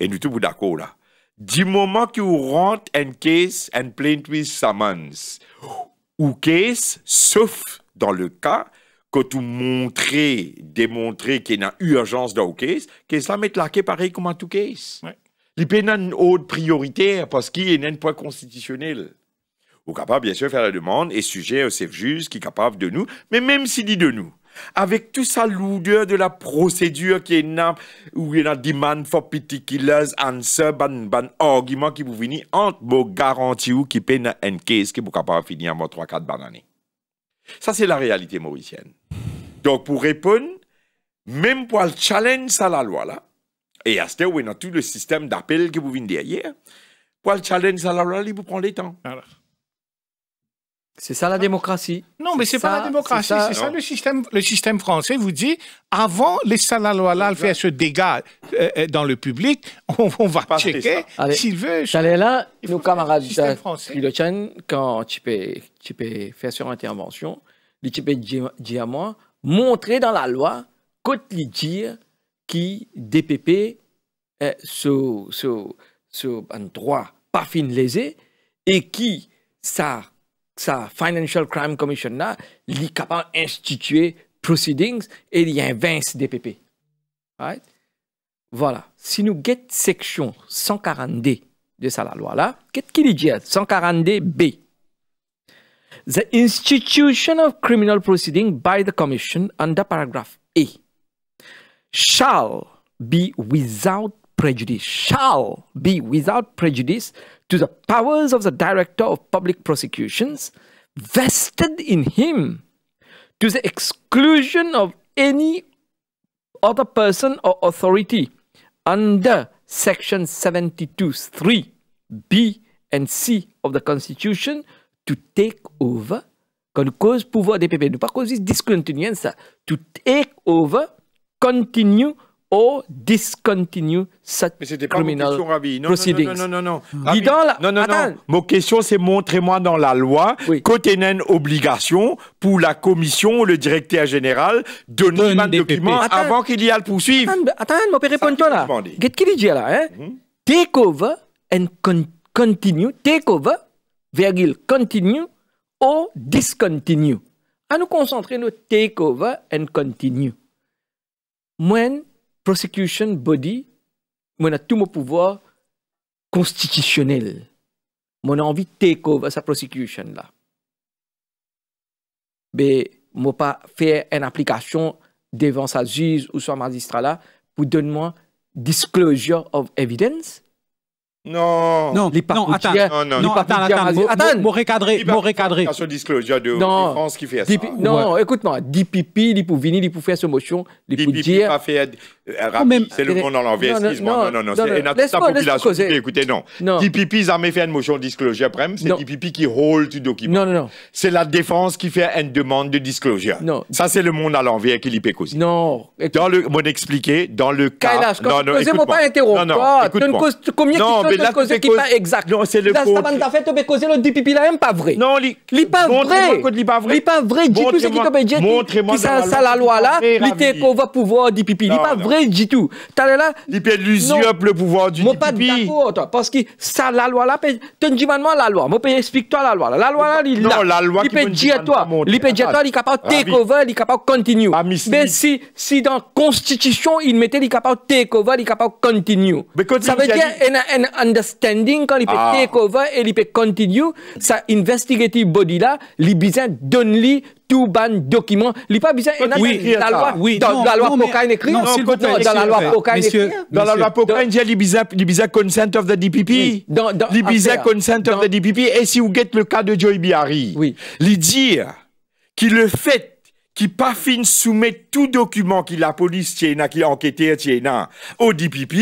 Et nous tous d'accord là. Du moment que vous rentre une case, une plainte with summons, ou case, sauf dans le cas que tu montrer, démontrer qu'il y a une urgence dans le case, qu'ils la mette pareil comme un tout cas. Il y a une haute priorité parce qu'il y a un point constitutionnel. Ou capable, bien sûr, faire la demande et sujet au chef juge qui est capable de nous, mais même s'il dit de nous, avec toute sa lourdeur de la procédure qui est là, où il y a demand for particulars, answer, ban, ban, argument qui vous finit, entre vos garanties ou qui peine un case qui est capable de finir en 3-4 bananes. Ça, c'est la réalité mauricienne. Donc, pour répondre, même pour le challenge à la loi là, et à ce a tout le système d'appel que vous venez derrière, pour le challenge à la loi, il vous prend les temps. C'est ça la démocratie. Non, mais c'est pas la démocratie, c'est ça, le système. Le système français vous dit avant laisser la loi là faire ce dégât euh, euh, dans le public, on, va checker s'il veut. J'allais là, nos camarades le euh, quand tu peux, tu peux faire sur intervention, tu peux dire à moi montrer dans la loi qu'autre dire qui DPP est euh, ce, un droit pas fin lésé et qui sa, sa Financial Crime Commission là, capable d'instituer proceedings et il vice DPP. Voilà. Si nous get section 140D de ça la loi là, qu'est-ce qu'il dit 140D b The institution of criminal proceeding by the Commission under paragraph A shall be without prejudice, shall be without prejudice to the powers of the Director of Public Prosecutions vested in him to the exclusion of any other person or authority under section 72 3 b and c of the constitution to take over, kon cause pouvoir des pp Nous pas cause discontinuance To take over, continue ou discontinue cette Mais c'était pas question, Non, non, non, non, non. non. non, non, non. Mon question, c'est montrez-moi dans la loi oui. y une obligation pour la commission, ou le directeur général, de donner un document avant qu'il y a le poursuivre. Attends, attends, je vais répondre là. Qu'est-ce qu'il dit là hein? Hum? Take over and continue. Take over virgule, continue ou discontinue. À nous concentrer nos take over and continue. Moi, prosecution body, moi, tout mon pouvoir constitutionnel. mon envie de take over sa prosecution là. Mais, moi, pas faire une application devant sa juge ou son magistrat là pour donner moi disclosure of evidence non. Non, les non, attends, non, non, non, attends, attends, attends, mon recadré, mon recadré. Attention disclosure de non. France qui fait ça. non, écoute-moi, DPP, il peut venir, il peut faire ce motion, il peut dire. Euh, c'est le monde dans moi Non, non, non, c'est l'a population. Écoutez, non. DPP, ils ont fait une motion de disclosure, c'est pipi qui hold tout document. Non, non, non. C'est la défense qui fait une demande de disclosure. Non. Ça, c'est le monde à l'envers qui l'y peut causer. Non. Dans le, mon expliqué, dans le cas. non, non, moi, pas interrompre. Non, non, écoute Combien de cause qui pas exact? Non, c'est le faux. Ça, fait, tu peux causer le DPP là, même hein, pas vrai. Non, il pas vrai. Il pas vrai. Il pas vrai. Dis tout ce qui dit. Montrez-moi. ça, la loi là, il va pouvoir DPP. Il pas vrai rien du tout. T'as là. Il perd l'usurpe le pouvoir du Moi, pas d'accord, toi. Parce que ça, la loi là, tu dis maintenant la loi. Moi, explique-toi la loi La loi là, il Non, la loi qui peut dire toi. Il toi, il est capable de ah take over, il est capable de continue. Mais si, si dans constitution, il mettait, il est capable de take il est capable de continue. Ça veut dire, un understanding, quand il peut ah. take et il peut continue, ça investigative body là, il besoin donne-lui tout ban document. Il pas besoin de oui, la loi, oui, dans, non, la loi cocaïne écrit. Non, s'il vous plaît. Dans la loi cocaïne écrit. Dans la loi cocaïne, il y a l'Ibiza consent of the DPP. L'Ibiza consent of the DPP. Et si vous guettez le cas de Joy Biari, il dit que le fait qui pas fin soumettre tout document qui la police tient, qui a enquêté tienne au DPP,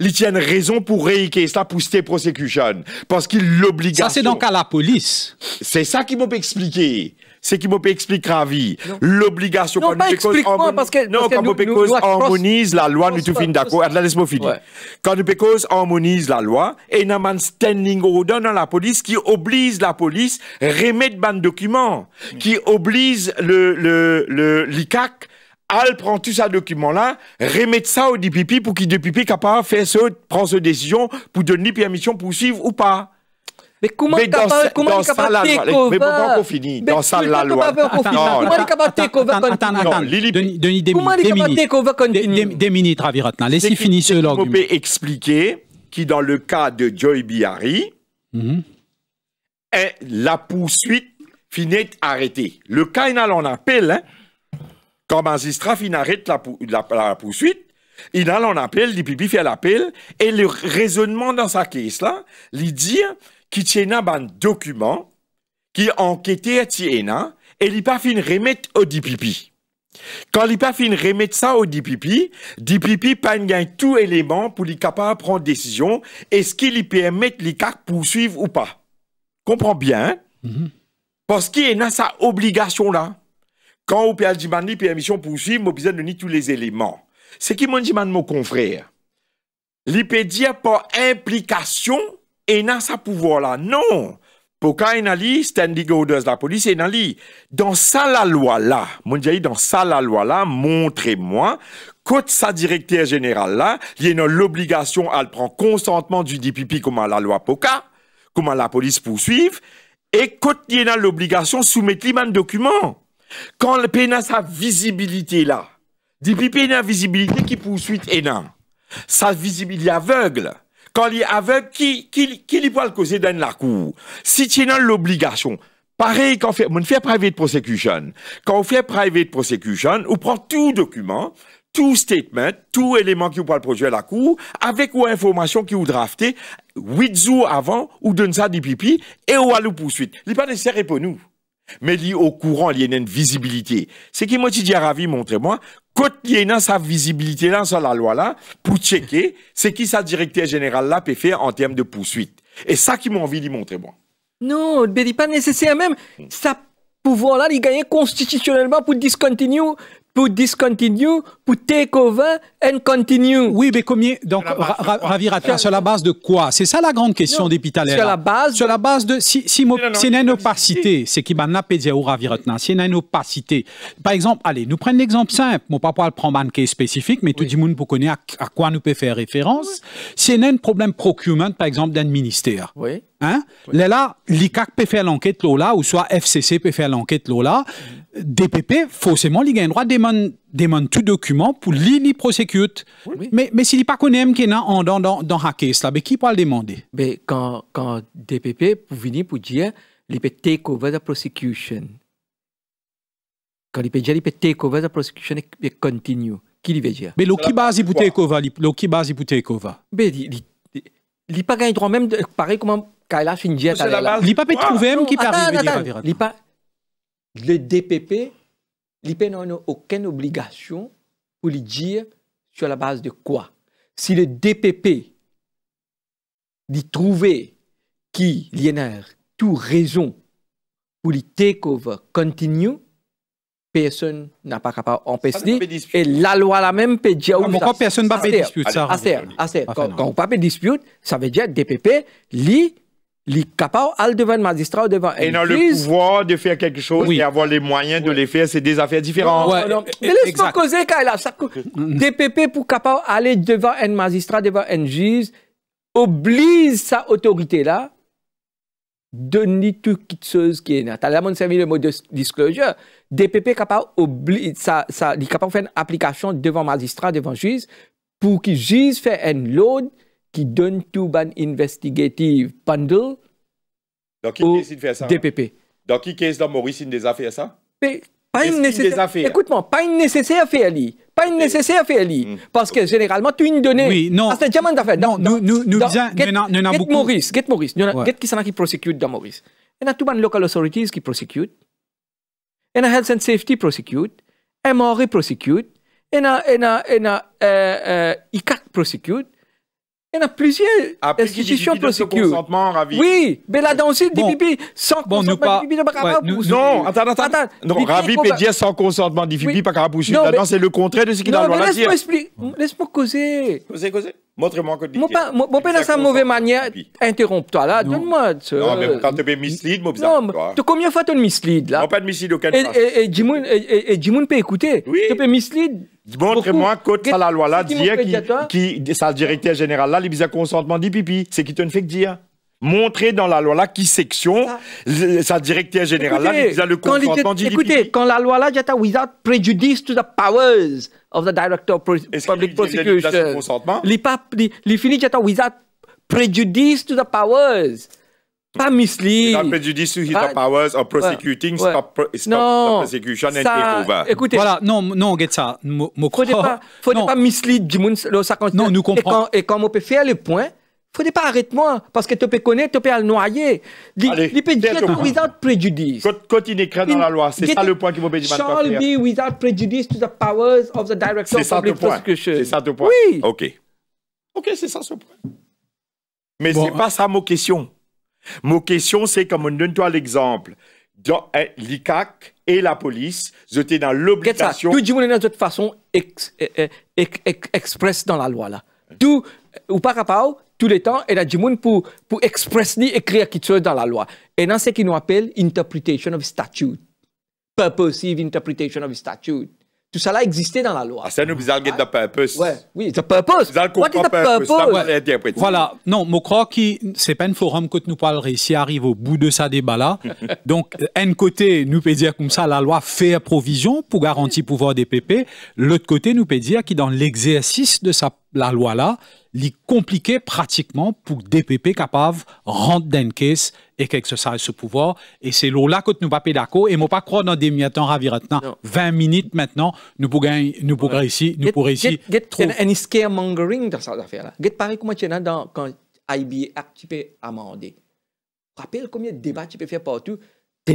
il tiennent raison pour réécrire ça pour cette prosecution. Parce qu'il l'obligation. Ça, c'est donc à la police. C'est ça qu'ils m'ont expliqué. C'est qui peut expliquer la vie. L'obligation. quand nous explique-moi, parce que... Non, quand nous harmonise la loi, nous tout fin d'accord. Laisse-moi finir. Quand nous harmonise la loi, et n'a man standing order dans la police qui oblige la police à remettre ban document, qui oblige le, le, le, l'ICAC à prend tous ces documents là, remettre ça au DPP pour qu'il DPP capable de faire ce, prendre cette décision pour donner permission pour suivre ou pas. Mais comment est-ce capable, comment dans ça la loi. Mais comment qu'on finit Dans la loi. Comment est capable de Attends, attends, Denis, Denis, des minutes. Des minutes, laisse Laissez finir ce log. Je peux expliquer qui, dans le cas de Joy Bihari, mhm. la poursuite finit arrêtée. Le cas, il en appel, hein. Quand un magistrat il arrête la, poursuite, il a en appel, il fait l'appel, et le raisonnement dans sa case là, il dit, qui tiennent un document qui enquêtait Tiena, et il pas de remettre au DPP. Quand il pas remettre ça au DPP, DPP pas tous tout élément pour li capable prendre décision est-ce qu'il lui permet les poursuivre ou pas. Comprends bien hein? mm-hmm. Parce qu'il a sa obligation là. Quand on peut demander permission poursuivre, on besoin donner tous les éléments. Ce qui m'a dit mon confrère, il peut dire par implication et n'a sa pouvoir là. Non. Pourquoi il li, standing orders la police et dans ça la loi là mon dans ça la loi là montrez-moi côte sa directeur générale là il y a l'obligation à le prendre consentement du DPP comment la loi poka comment la police poursuivre et quand il y a l'obligation soumettre les mêmes document quand le pénal sa visibilité là DPP une visibilité qui poursuit et sa visibilité aveugle quand il est qui, qui, qui lui le causer dans la cour? Si tu as l'obligation, Pareil, quand on fait, on fait private prosecution. Quand on fait private prosecution, on prend tout document, tout statement, tout élément qui vous le produire à la cour, avec ou information qui vous drafté 8 jours avant, ou donne ça du pipi, et on va le poursuite. Il n'est pas nécessaire pour nous. Mais au courant, il y a une visibilité. Ce qui m'a dit à Ravi, montrez-moi, quand il y a sa visibilité là, sur la loi là, pour checker, c'est qui sa directeur générale là peut faire en termes de poursuite. Et ça qui m'a envie de montrer moi. Non, n'est pas nécessaire même. Ça pouvoir là, il gagne constitutionnellement pour discontinue pour discontinue, pour take over and continue. Oui, mais combien donc sur la base de quoi C'est ça la grande question d'Épitaler. Sur la base sur la base de si si c'est une opacité, c'est qui m'a c'est une oh, Par exemple, allez, nous prenons l'exemple simple, mon papa le prend un cas spécifique, mais tout le monde peut connaître à, quoi nous peut faire référence. C'est un problème procurement par exemple d'un ministère. Oui. Hein? Là, l'ICAC peut faire l'enquête là, ou soit FCC peut faire l'enquête là. DPP, forcément, il a le droit de demander tout document pour lui prosecute. Oui. Mais, mais s'il n'y pas connu aime qui est dans, dans, dans, dans case, mais qui peut le demander? Mais quand, quand DPP pour venir pour dire, il peut take over the prosecution. Quand il peut dire, il peut take over the prosecution et continue. Qui lui veut dire? Mais qui base pour take over? Qui base pour take over? Mais il n'a pas le droit même, de, pareil comment Kailash n'y a peut trouver même qui parle. pas le DPP, l'IPA n'a aucune obligation pour lui dire sur la base de quoi. Si le DPP dit qu'il qui a tout raison pour le takeover continue, personne n'a pas capable d'empêcher. Et la loi la même peut dire... Ah, pourquoi personne ne peut disputer ça? Assez, ah, ah, assez. Quand on ne peut pas disputer, ça veut dire DPP, lit il est capable devant un magistrat ou devant Et dans le pouvoir de faire quelque chose et avoir les moyens de les faire, c'est des affaires différentes. E-, e-, mais laisse-moi causer Kaila. DPP pour capable aller devant un magistrat, devant un juge, oblige sa autorité-là de ni tout chose qui est là. T'as de le mot de disclosure. DPP capable oblige, ça, ça, capable faire une application devant magistrat, devant juge, pour que juge fait un load qui donne tout ban investigative pendant au DPP. Donc, qui est-ce dans Maurice, il des affaires ça pas une nécessaire. Écoute-moi, pas une nécessaire faire lui. Pas une nécessaire faire lui. Hmm. Parce que généralement, tu une donnée. Oui, non. Ah, c'est diamant d'affaires. Non, nous, nous, nous, nous, nous, beaucoup. Maurice, get Maurice. Get qui s'en qui prosecute dans Maurice. Il y a tout ban local authorities qui prosecute. Il y a health and safety prosecute. MRE prosecute. Il y a, il y a, il y a, euh, euh, ICAC prosecute. Il y en a plusieurs ah, institutions Ravi... Oui, mais là-dedans aussi, bon. DPP, sans bon, consentement, DPP pas Non, attends, attends. attends non, Ravi peut dire sans consentement, DPP pas capable Non, c'est le contraire de ce qu'il a dans la loi. dire. Non, mais laisse-moi causer. Causer, causer. Montre-moi que tu dis. mon père, dans sa mauvaise manière, interromps-toi là, donne-moi. Non, mais quand tu es mislead, mon bizarre. Non, combien de fois tu es mislead là Non, pas de mislead aucun. Et Jimoun peut écouter. Tu peux mislead montrez moi la loi-là, dire qui, qui, sa directrice générale là, le consentement dit pipi. C'est qui te ne fait que dire. Montrez dans la loi là qui section sa directrice générale là, le consentement dit Écoutez, quand la loi là dit without prejudice to the powers of the director of public prosecution. Les pas les finit dit without prejudice to the powers. Pas mislead. Without prejudice to his powers of prosecuting, ouais. stop, stop non, the prosecution ça, and take over. Écoutez, voilà, non, non, get ça. Mo, mo faut pas, faut non. pas mislead du monde, le Non, nous comprenons. Et quand, on peut faire le point, faut pas arrêter moi, parce que tu peux connaître, tu peux le noyer. Il peut dire without prejudice. Quand il écrit dans la loi, c'est ça le point qui vous dit Shall be without prejudice to the powers of the director of public prosecution. C'est ça ton point. Oui. OK. OK, c'est ça ce point. Mais bon, c'est pas ça ma question. Ma question, c'est comme donne-toi l'exemple. Eh, L'ICAC et la police, j'étais dans l'obligation. Tout de toute façon eh, eh, express dans la loi là. Tout ou par rapport, tout le temps a du monde pour pour express écrire qui dans la loi. Et dans ce qu'ils nous appellent interpretation of statute, purposive interpretation of statute tout ça là existait dans la loi. Ah, ça nous bizarre get the purpose. Ouais, oui, the purpose. Bizarre What the purpose? purpose? Voilà. Non, je crois que c'est pas un forum que nous parlons ici arrive au bout de ça débat là. Donc, un côté, nous peut dire comme ça, la loi fait provision pour garantir le pouvoir des PP. L'autre côté, nous peut dire que dans l'exercice de sa la loi là, li compliqué pratiquement pour DPP capable rentrer dans caisse et qu'exercer ce pouvoir. Et c'est là que nous pas d'accord. Et moi pas croire dans des minutes, raviratna. 20 minutes maintenant, nous pourrions nous pour ici, nous pour ici. Get, get, un scaremongering dans cette affaire là. Get pareil comment tu dans quand IBA tu peux amender. Rappelle combien de débats tu peux faire partout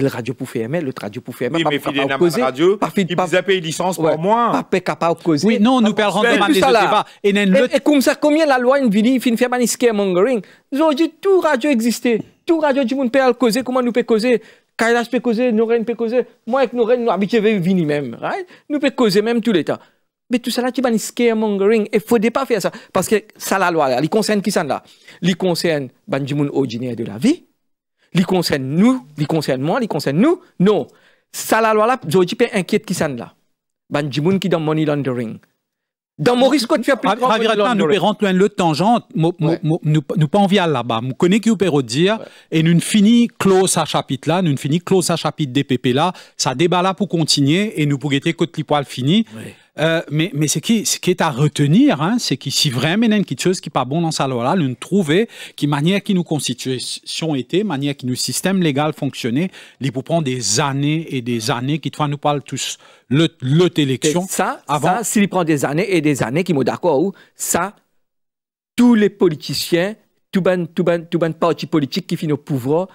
le radio pour faire aimer, le radio pour faire mais pas des causer, radio, ils pas... licence pour moi. Pas capable Oui, non, nous ah, perdons vraiment des débats. Et, et, comme ça, combien la loi, une vini, fin faire un mongering Aujourd'hui, tout radio existait. Tout radio du monde peut causer. Comment nous peut causer Kailash peut causer, Noren peut causer. Moi, avec Noren, nous habitons vini même. Right? Nous peut causer même tout l'État. Mais tout ça là, tu vas un scaremongering. Et faut pas faire ça. Parce que ça, la loi, là, il concerne qui ça là Il concerne ben, du monde ordinaire de la vie. Li concerne nous, li concerne moi, li concerne nous. Non. Ça, la loi là, je pas inquiète qui s'en là. Ben, Jimoun qui dans money laundering. Dans Maurice Côte, tu as plus de Ravirata, nous pérons loin le tangent, nous pas envie là-bas. Nous connaissons qui pouvez dire, et nous finis close à chapitre là, nous finis close à chapitre DPP là, ça débat là pour continuer, et nous pour que côte poil fini. Euh, mais, ce, qui, ce qui est à retenir, hein, c'est que si vraiment il y a quelque chose qui n'est pas bon dans sa loi-là, nous trouver qui manière qui nous constitution était, manière qui nous système légal fonctionnait, il peut prendre des années et des années qui toi nous parle tous le, élection. Ça, avant... ça, s'il prend des années et des années, qui m'ont d'accord, ça, tous les politiciens, tout les tout politiques parti politique qui finissent au pouvoir,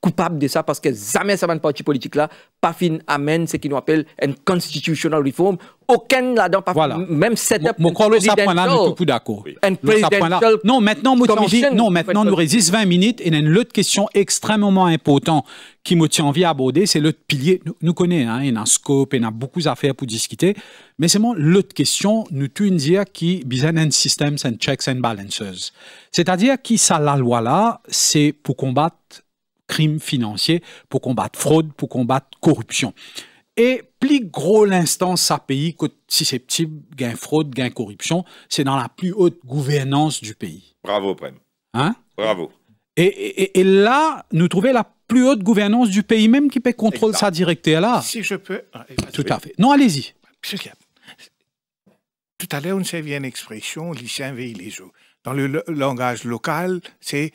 coupable de ça parce que jamais ça va parti politique là pas fin amène ce qu'ils nous appellent une constitutional reform aucun là-dedans pas voilà. même cette... mon ça point là nous tout d'accord non maintenant non maintenant nous résistons 20 minutes et une autre question extrêmement importante qui me tient envie d'aborder c'est l'autre pilier nous, connaissons hein, il y a un scope il y a beaucoup d'affaires pour discuter mais c'est l'autre question nous tu dire qui besoin un système and checks and balances c'est-à-dire qui ça la loi là c'est pour combattre crimes financiers, pour combattre fraude, pour combattre corruption. Et plus gros l'instance à pays susceptible gain fraude, gain corruption, c'est dans la plus haute gouvernance du pays. Bravo, Prem. Hein? Bravo. Et, et, là, nous trouver la plus haute gouvernance du pays même qui peut contrôler sa directeur là. Si je peux. Ah, tout à fait. Non, allez-y. Tout à l'heure, on s'est vu une expression, chiens veillent les eaux. Dans le langage local, c'est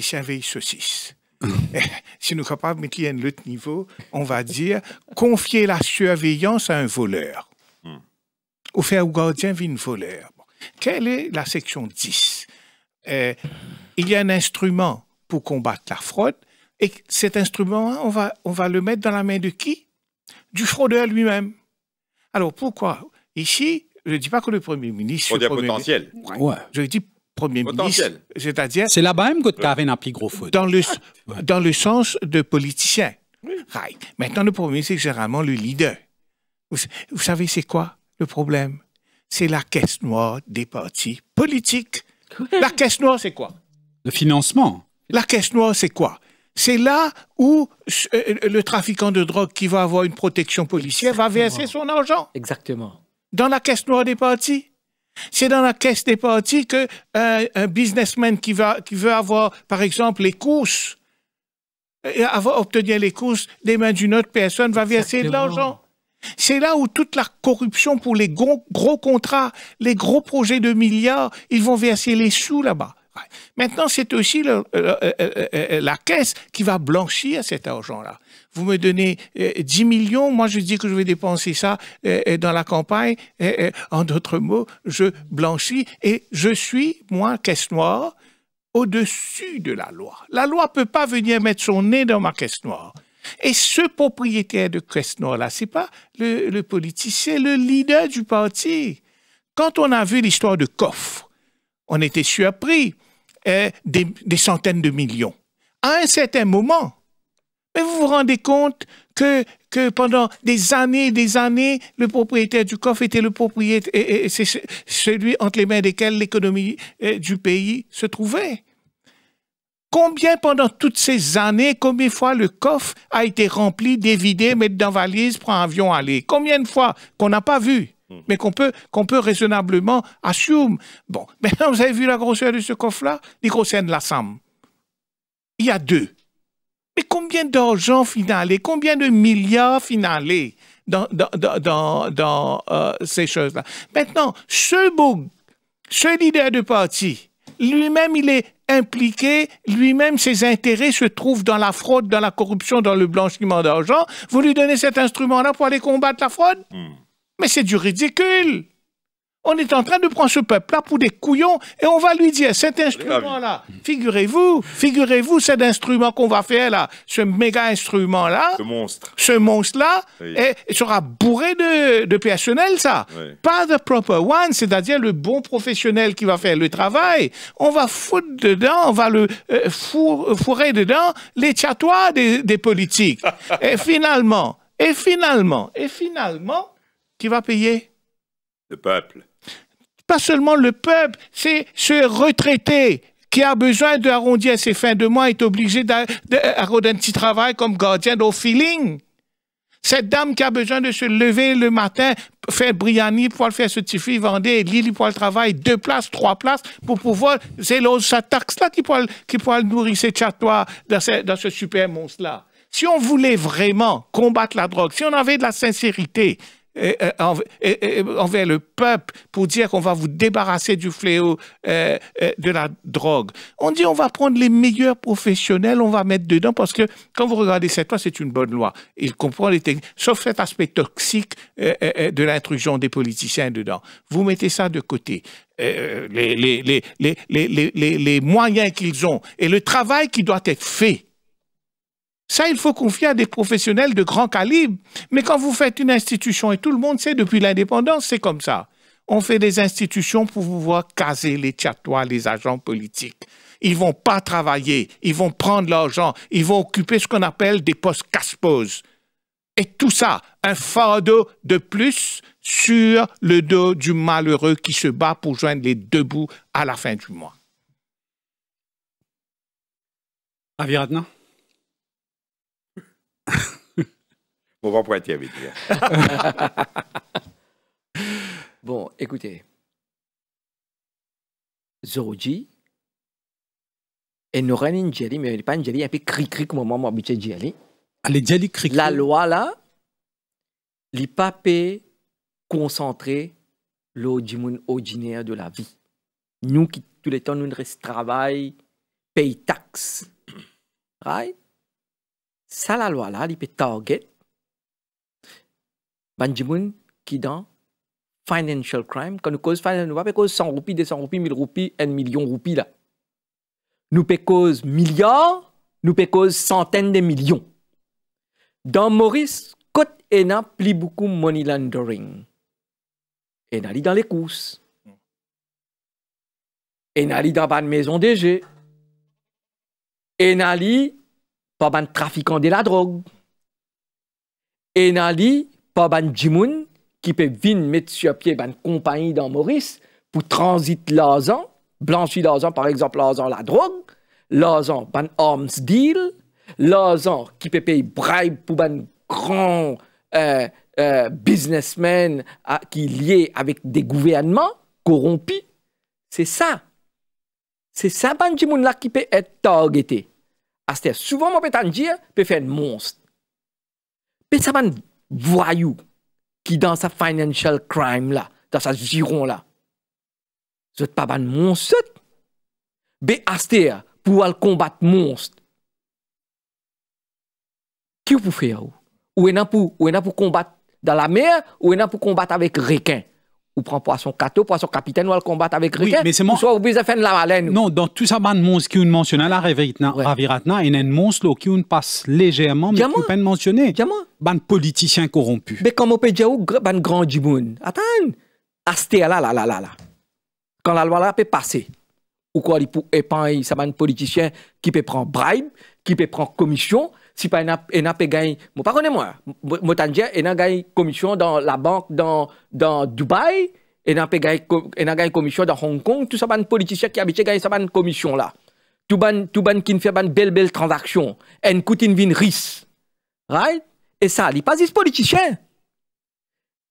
chiens veillent saucisse si nous sommes pas mettre un autre niveau, on va dire confier la surveillance à un voleur. Hmm. Ou faire au gardien voleur. Quelle est la section 10 euh, Il y a un instrument pour combattre la fraude. Et cet instrument, on va, on va le mettre dans la main de qui Du fraudeur lui-même. Alors pourquoi Ici, je ne dis pas que le Premier ministre. Fraudeur potentiel. Ouais. Je dis premier ministre. C'est-à-dire. C'est bas même que un gros feu Dans le, dans le sens de politicien. Maintenant, le premier ministre, c'est généralement le leader. Vous, savez, c'est quoi le problème? C'est la caisse noire des partis politiques. La caisse noire, c'est quoi? Le financement. La caisse noire, c'est quoi? C'est là où euh, euh, le trafiquant de drogue qui va avoir une protection policière va verser son argent. Exactement. Dans la caisse noire des partis. C'est dans la caisse des parties que euh, businessman qui, veut avoir, par exemple, les courses, euh, et avoir, obtenu les courses des mains d'une autre personne, va verser de l'argent. C'est là où toute la corruption pour les gros, contrats, les gros projets de milliards, ils vont verser les sous là-bas. Maintenant, c'est aussi la caisse qui va blanchir cet argent-là vous me donnez 10 euh, millions, moi je dis que je vais dépenser ça euh, euh, dans la campagne. en d'autres mots, je blanchis et je suis, moi, caisse noire, au-dessus de la loi. La loi peut pas venir mettre son nez dans ma caisse noire. Et ce propriétaire de caisse noire-là, ce n'est pas le, politicien, c'est le leader du parti. Quand on a vu l'histoire de Coffre, on était surpris des centaines de millions. À un certain moment, mais vous vous rendez compte que, pendant des années et des années, le propriétaire du coffre était le propriétaire, et, c'est celui entre les mains desquels l'économie euh, du pays se trouvait. Combien pendant toutes ces années, combien de fois le coffre a été rempli, dévidé, mettre dans valise, un avion, aller Combien de fois qu'on n'a pas vu hmm. mais qu'on peut, qu'on peut raisonnablement assumer. Bon, maintenant, vous avez vu la grosseur de ce coffre-là Il concerne la Il y a deux. Mais combien d'argent finalé, combien de milliards finalés dans, dans, euh, ces choses-là. Maintenant, ce Boug, ce leader de parti, lui-même, il est impliqué, lui-même, ses intérêts se trouvent dans la fraude, dans la corruption, dans le blanchiment d'argent. Vous lui donnez cet instrument-là pour aller combattre la fraude hmm. Mais c'est du ridicule on est en train de prendre ce peuple-là pour des couillons et on va lui dire cet instrument-là, figurez-vous, figurez-vous cet instrument qu'on va faire là, ce méga instrument-là, ce monstre, ce monstre-là, oui. sera bourré de, de personnel, ça. Pas the proper one, c'est-à-dire le bon professionnel qui va faire le travail. On va foutre dedans, on va le euh, euh, fourrer dedans les tchatois des politiques. et finalement, et finalement, et finalement, qui va payer? Le peuple. Pas seulement le peuple, c'est ce retraité qui a besoin d'arrondir ses fins de mois est obligé d'arrondir euh, un petit travail comme gardien d'au feeling. Cette dame qui a besoin de se lever le matin, faire briani, pour faire ce petit fille vendre, Lily pour le travail, deux places, trois places, pour pouvoir, c'est sa taxe-là qui pourra, qui nourrir ses chatois dans ce, dans ce super monstre-là. Si on voulait vraiment combattre la drogue, si on avait de la sincérité, envers le peuple pour dire qu'on va vous débarrasser du fléau euh, euh, de la drogue. On dit on va prendre les meilleurs professionnels, on va mettre dedans parce que quand vous regardez cette loi, c'est une bonne loi. Il comprend les techniques, sauf cet aspect toxique euh, de l'intrusion des politiciens dedans. Vous mettez ça de côté. les, les, les moyens qu'ils ont et le travail qui doit être fait ça, il faut confier à des professionnels de grand calibre. Mais quand vous faites une institution, et tout le monde sait depuis l'indépendance, c'est comme ça. On fait des institutions pour pouvoir caser les tchatois, les agents politiques. Ils vont pas travailler, ils vont prendre l'argent, ils vont occuper ce qu'on appelle des postes casse-pose. Et tout ça, un fardeau de plus sur le dos du malheureux qui se bat pour joindre les deux bouts à la fin du mois. maintenant. On va pointer avec hein. Bon, écoutez. Zoji, et mais elle mais pas Njeli, un peu cri-cri comme moi habitué Njeli. Allez, Njeli cri La loi là, li pas concentrer le ordinaire de la vie. Nous qui tous les temps nous reste travail, paye taxe. Right? Sala là il peut target Benjamin qui dans financial crime, quand nous cause financial, nous pas cause 100 roupies, 200 roupies, 1000 roupies, 1 million roupies là. Nous peut cause milliards, nous peut cause centaines de millions. Dans Maurice, il y a plus beaucoup money laundering. Et a dans les courses. Et a dans la maison DG. Et a pas trafiquant de la drogue. Et nali, pas ban qui peut venir mettre sur pied ban compagnie dans Maurice pour transiter l'argent, blanchir l'argent, par exemple, l'argent la drogue, l'argent ban arms deal, l'argent qui peut payer bribe pour ban grand euh, euh businessman ah, qui est lié avec des gouvernements corrompus. C'est ça. C'est ça, ban jimoun là qui peut être targeté. Aste, souvan mwen pe tanjir, pe fe mounst. Pe sa ban vwayou ki dan sa financial crime la, dan sa ziron la. Zot pa ban mounst sot. Be aste, pou al kombat mounst. Ki ou pou fe ou? Ou enan pou kombat dan la mer, ou enan pou kombat avik rekenk. ou prend poisson cateau, poisson capitaine, ou elle combat avec Riquet. mon... Ou soit vous de la haleine. Non, dans tout ça, man y qui une mentionne à la Raviratna, il y a des monstre qui une passe légèrement, mais qui peine mentionné. a Ban politicien corrompu. Mais comme on peut dire, ban grand du des Attends, Quand la loi là peut passer, ou quoi, il peut épanouir, ça ban politicien qui peut prendre bribe, qui peut prendre commission si pas il n'a pas gagné moi pas connais moi motandier et n'a gagné commission dans la banque dans dans Dubaï il a pas gagné commission dans Hong Kong tout ça ban politicien qui habite gagner ça ban commission là tout ban tout ban qui fait ban belle belle transaction en coûte une vin ris right et ça il pas des politiciens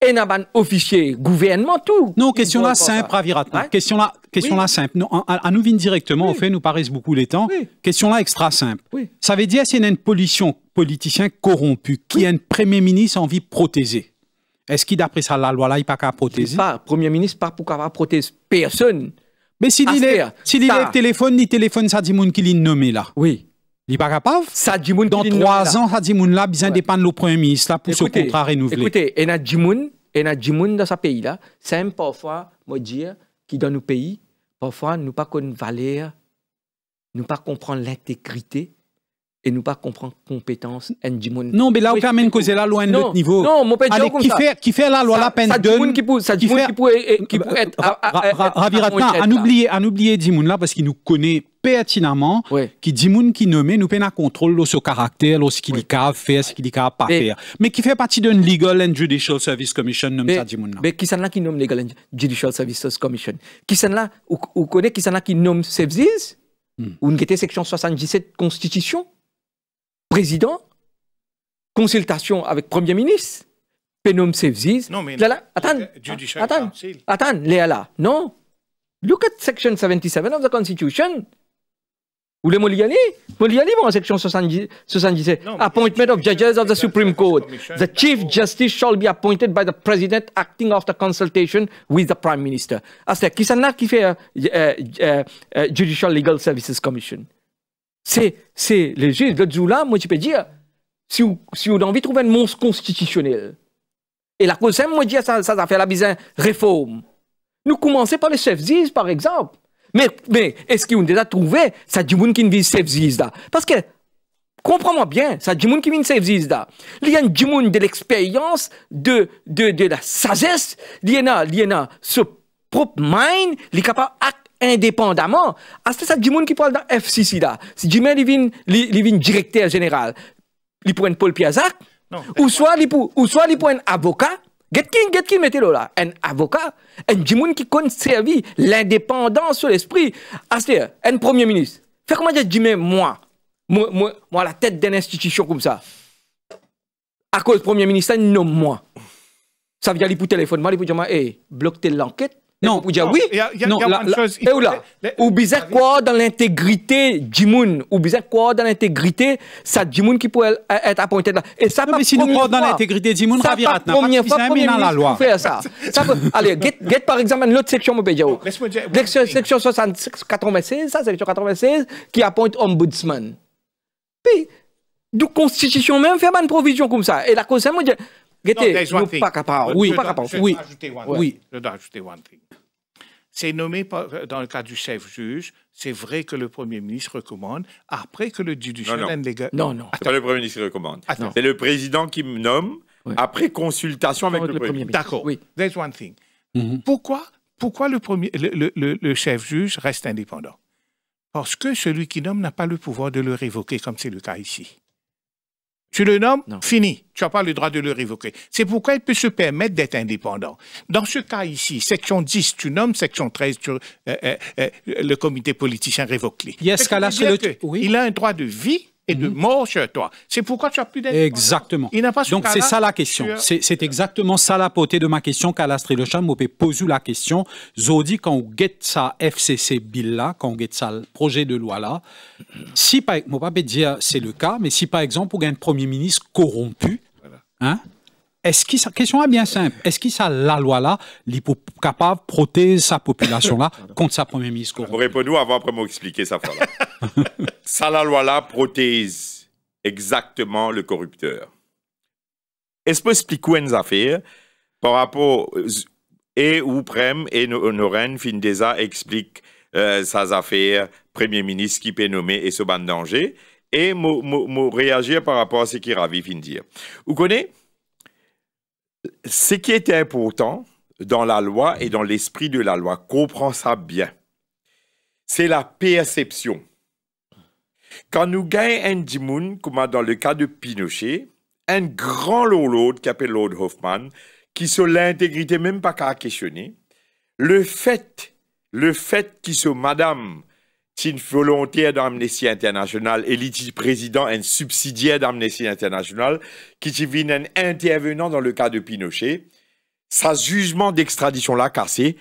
et a pas officier gouvernement tout. Non, question là simple, Aviratna. Question là, question là simple. à, nous vient directement, fait, nous paraissent beaucoup les temps. Question là extra simple. Ça veut dire s'il y a une pollution politicien corrompu qui a un premier ministre envie vie protéger? Est-ce qu'il d'après ça la loi là il pas qu'à protéger Pas premier ministre pas pour qu'à prothèse. personne. Mais s'il si est s'il si est téléphone, ni téléphone ça dit qu'il qui nommé là. Oui. Il n'est pas capable Dans trois ans, il a besoin bizan le premier ministre pour ce contrat renouvelé. Écoutez, il y a des gens dans ce pays-là c'est parfois, veux dire qui dans nos pays, parfois nous pas valeur, nous pas pas l'intégrité l'intégrité et nous pas comprendre compétence Non, mais là, on peut de causer la loi à un autre niveau. Non, mon père, qui fait, qui fait la loi la peine de. Qui peut, ça, qui pourrait qui peut être. Raviratna, à n'oublier, à n'oublier Dimoun là, parce qu'il nous connaît pertinemment qui dit moun qui nommé nous peine à contrôle sur caractère ce qu'il a à faire ce qu'il à à pas faire mais qui fait partie d'une legal and judicial service commission nomme ça dit mais qui sont là qui nomme legal and judicial services commission qui sont là ou connaît qui sont là qui nomme services mm. ou une était section 77 constitution président consultation avec premier ministre Penom Sevziz. Non, mais. Là, là, attends. attends. Attends, là. Non. Look at Section 77 of the Constitution voulez les Moliani Me dans la section 77. Appointment of judges of the Supreme Court. The Chief Justice shall be appointed by the President acting after consultation with the Prime Minister. Ah, c'est qui ça n'a qui fait euh, euh, euh, Judicial Legal Services Commission C'est léger. Le jour-là, moi, je peux dire, si vous, si vous avez envie de trouver un monstre constitutionnel, et la cause, moi, je dis, ça, ça, ça fait la bizarre réforme. Nous commençons par les chefs par exemple. Mais, est-ce qu'on déjà trouvé ça du monde qui vient sauver Parce que, comprends-moi bien, ça du monde qui vivent sauver Il y a du monde de l'expérience, de, de, de la sagesse, il y en a, il y en a ce propre mind, il est capable indépendamment. est ce que ça du monde qui parle dans FCC là. Si Jimmy Livin, directeur général, il prend Paul Piazak, ou soit il ou soit il prend un avocat, Get qui, get mettez-le là. Un avocat, un jimoun qui conserve l'indépendance sur l'esprit. Ah, euh, un premier ministre. Fais comment dire Jimé moi, moi, moi, la tête d'une institution comme ça. À cause premier ministre, non, moi. Ça veut dire, pour téléphone, moi, il peut dire, hey, l'enquête non, il y a y chose... Eh ah, oui. Non, ou bizarre quoi dans l'intégrité d'Imoun, ou bizarre quoi dans l'intégrité, ça d'Imoun qui pourrait être appointé là. Et ça pas si nous croyons dans l'intégrité d'Imoun, ça pas première fois dans la loi. Faire ça. allez, get, par exemple l'autre section mon dire. Section 96, ça section 96 qui appointe ombudsman. Puis du constitution même fait une provision comme ça. Et la cause c'est moi dire, guettez, nous pas capable. Oui, pas capable. Oui. Je dois ajouter une chose. C'est nommé euh, dans le cas du chef-juge. C'est vrai que le Premier ministre recommande après que le judiciaire... Non, non. Légal... le Premier ministre recommande. C'est le président qui me nomme après consultation avec, le, Premier ministre. D'accord. Oui. There's one thing. Mm-hmm. Pourquoi, pourquoi le, premier, le chef-juge reste indépendant Parce que celui qui nomme n'a pas le pouvoir de le révoquer comme c'est le cas ici. Tu le nommes, fini. Tu n'as pas le droit de le révoquer. C'est pourquoi il peut se permettre d'être indépendant. Dans ce cas ici, section 10, tu nommes, section 13, tu, euh, euh, euh, le comité politicien révoque-les. Yes, oui. Il a un droit de vie et de mhm. mort chez toi. C'est pourquoi tu as plus d'aide. Exactement. Il pas Donc c'est ça la question. C'est exactement ça la portée de ma question qu'Alastri le m'a posé la question. Zodi quand on get ça FCC bill là, quand on get ça projet de loi là, si par vais pas dire c'est le cas, mais si par exemple on a un premier ministre corrompu, hein, est-ce que question est bien simple, est-ce que ça, la loi là, est capable de protéger sa population là contre sa premier ministre corrompu? Répondez-nous avant après m'expliquer ça. Salalwala prothèse exactement le corrupteur. Est-ce que expliquer une affaire hein? par rapport euh, et ou Prem et euh, Noren Findesa explique euh, sa affaire euh, Premier ministre qui peut nommer et se bande danger et me réagir par rapport à ce qui Ravi fin Vous connaissez ce qui est important dans la loi et dans l'esprit de la loi, comprend ça bien. C'est la perception. Quand nous gagnons un dimoun, comme dans le cas de Pinochet, un grand lord qui s'appelle Lord Hoffman, qui se l'intégrité même pas qu'à questionner, le fait, le fait qu'il soit madame, une volontaire d'Amnesty International et président un subsidiaire d'Amnesty International qui devient un intervenant dans le cas de Pinochet, sa jugement d'extradition l'a cassé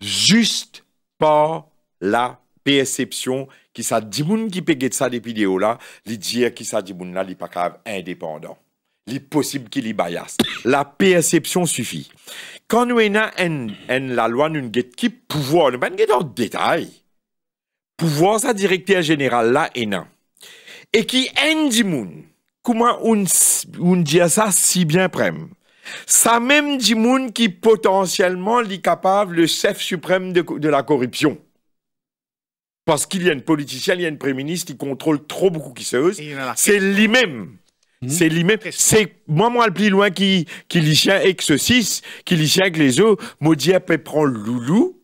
juste par la perception qui ça dit moun qui pégé ça des vidéos là, li dire qui ça dit moun là, li pas capable indépendant. Li possible qu'il y bias. La perception suffit. Quand nous en, la loi nous get qui pouvoir, nous pas en détail. Pouvoir sa directeur général là et non. Et qui en dit moun. Comment on, on dit ça si bien prême? Ça même dit moun qui potentiellement li capable le chef suprême de la corruption parce qu'il y a une politicienne, il y a une ministre, qui contrôle trop beaucoup qui se hausse. Hmm. C'est lui-même. C'est lui-même. C'est moi, moi, le plus loin qui, qui l'y chien avec 6, qui l'y chien avec les autres, maudit après prend loulou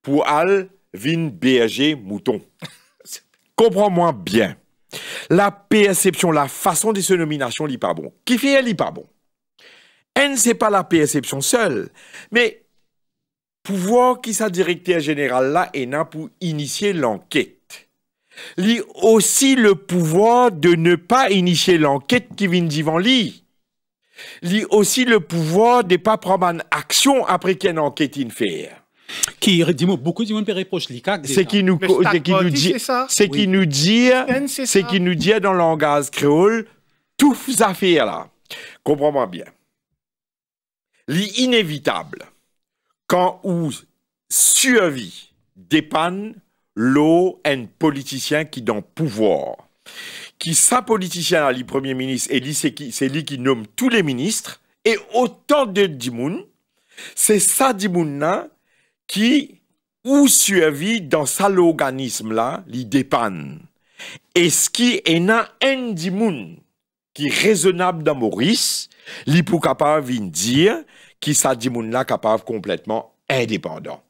pour al, vin, berger, mouton. Comprends-moi bien. La perception, la façon de se nomination, n'est pas bon. Qui fait, elle, n'est pas bon. Elle, c'est pas la perception seule. Mais pouvoir qui sa général là et initier pour initier l'enquête. a aussi le pouvoir de ne pas initier l'enquête qui vient Il li. Li aussi le pouvoir de pas prendre action une action après qu'il y ait Qui, beaucoup de monde qui nous, c'est qui nous dit, c'est qui nous dit, c'est qui nous dit dans le langage créole, tout affaire là. Comprends-moi bien. L'inévitable quand ou survie dépanne l'eau un politicien qui dans pouvoir qui sa politicien à li premier ministre et lui c'est lui qui nomme tous les ministres et autant de dimoun c'est ça dimoun qui ou survit dans sa l'organisme là li dépanne et ce qui est un dimoun qui est raisonnable dans Maurice Li pou kapav vin dir ki sa di moun la kapav kompletman indépendant.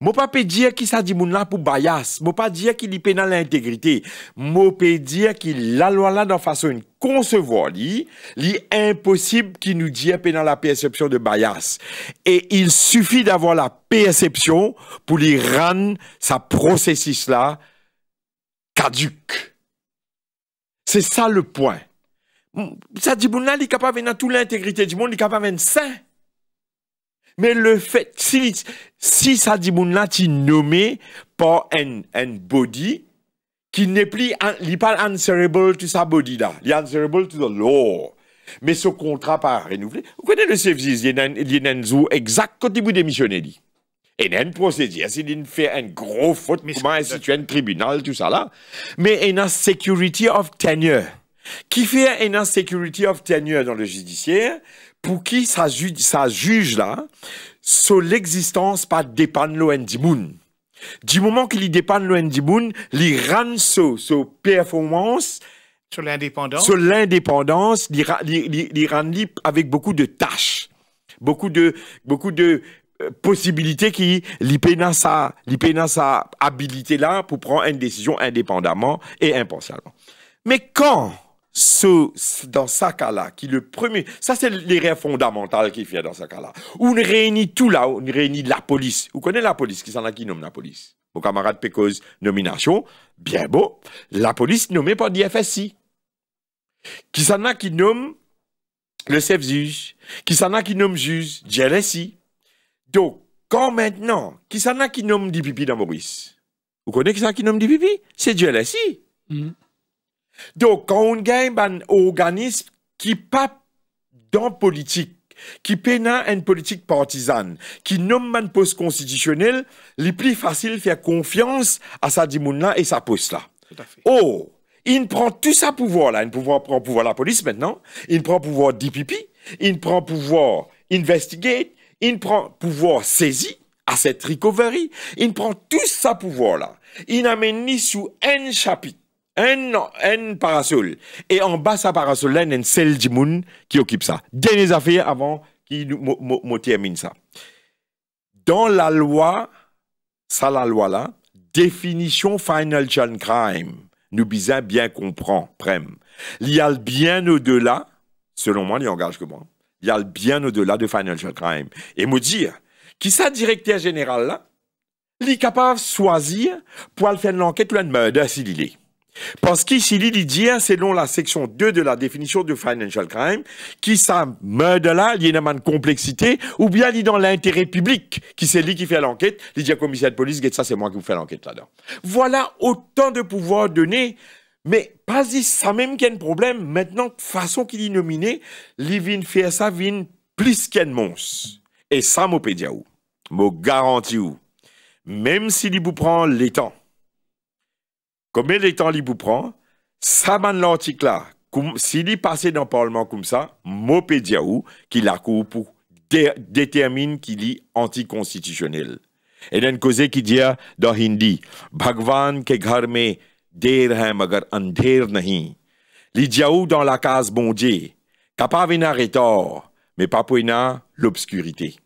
Mo pa pe dire ki sa di moun la pou bayas, peut pa dire qu'il li l'intégrité. l'integrité, Il pe dire ki la loi la façon fason konsevo li, li impossible qu'il nous dire pendant la perception de bayas. Et il suffit d'avoir la perception pour li ran sa processis là C'est ça le point bon là il est capable dans toute l'intégrité du monde, il est capable de sain. Mais le fait, si, si ça dit est nommé par un, un body qui n'est plus, il pas answerable to sa body là, il est answerable to the law. Mais ce contrat pas renouvelé. Vous connaissez le service il y a un zoo exact quand il vous démissionnez. Il y a une procédure, s'il fait une grosse faute, comment est-ce un tribunal, tout ça là. Mais il y a une security of tenure qui fait une insécurité of tenure dans le judiciaire, pour qui ça, ça juge là, sur l'existence pas lo l'ONDIMOUN. Du moment qu'il dépend l'ONDIMOUN, il rend sur performance, sur l'indépendance, sur l'indépendance, il avec beaucoup de tâches, beaucoup de, beaucoup de euh, possibilités qui l'ipéna sa, sa habilité là pour prendre une décision indépendamment et impartialement. Mais quand ce, dans ce cas-là, qui le premier, ça c'est l'erreur fondamentale qui fait dans ce cas-là. On réunit tout là, on réunit la police. Vous connaissez la police, qui s'en a qui nomme la police Mon camarade Pécoz, nomination, bien beau. la police nommée par l'IFSI. Qui s'en a qui nomme le chef juge, qui s'en a qui nomme juge, JLSI. Donc, quand maintenant, qui s'en a qui nomme DPP dans Maurice Vous connaissez qui s'en a qui nomme DPP C'est JLSI. Donc, quand on gagne un ben, organisme qui pas dans politique, qui à une politique partisane, qui nomme un poste constitutionnel, il est plus facile de faire confiance à sa dimouna et sa poste là. Oh, il prend tout sa pouvoir là, il pouvoir prend pouvoir la police maintenant, il prend pouvoir DPP, il prend pouvoir investigate, il prend pouvoir saisir à cette recovery, il prend tout sa pouvoir là. Il amène ni sous un chapitre un, parasol. Et en bas, ça parasol, il y une de monde qui occupe ça. les affaires avant qu'il termine ça. Dans la loi, ça, la loi là, définition final John crime, nous bien bien comprend, Il y a bien au-delà, selon moi, il engage que moi, il y a bien au-delà de financial crime. Et me dire, qui ça directeur général là, il est capable de choisir pour faire l'enquête ou un meurtre s'il est. Parce qu'ici, il dit, selon la section 2 de la définition de financial crime, qui ça de là, il y a une complexité, ou bien il dans l'intérêt public, qui c'est lui qui fait l'enquête, il dit à commissaire de police, ça c'est moi qui vous fais l'enquête là-dedans. Voilà autant de pouvoir donné, mais pas si ça même qu'il y a un problème, maintenant, façon qu'il est nominé, il vient faire ça, vient plus qu'un monstre. Et ça, pédia ou, m'o garantie ou, même s'il vous prend les temps, comme il temps pou pran, sa man lantik là s'il si passé dans le parlement comme ça, mopediaou qui ou ki la coupe pou anticonstitutionnel. determine ki li Elle un den koze ki dit dans hindi, Bhagwan ke ghar me der hai magar andher nahi. Li diya dans dan la kaz bondye, kapavina retor, me l'obscurité.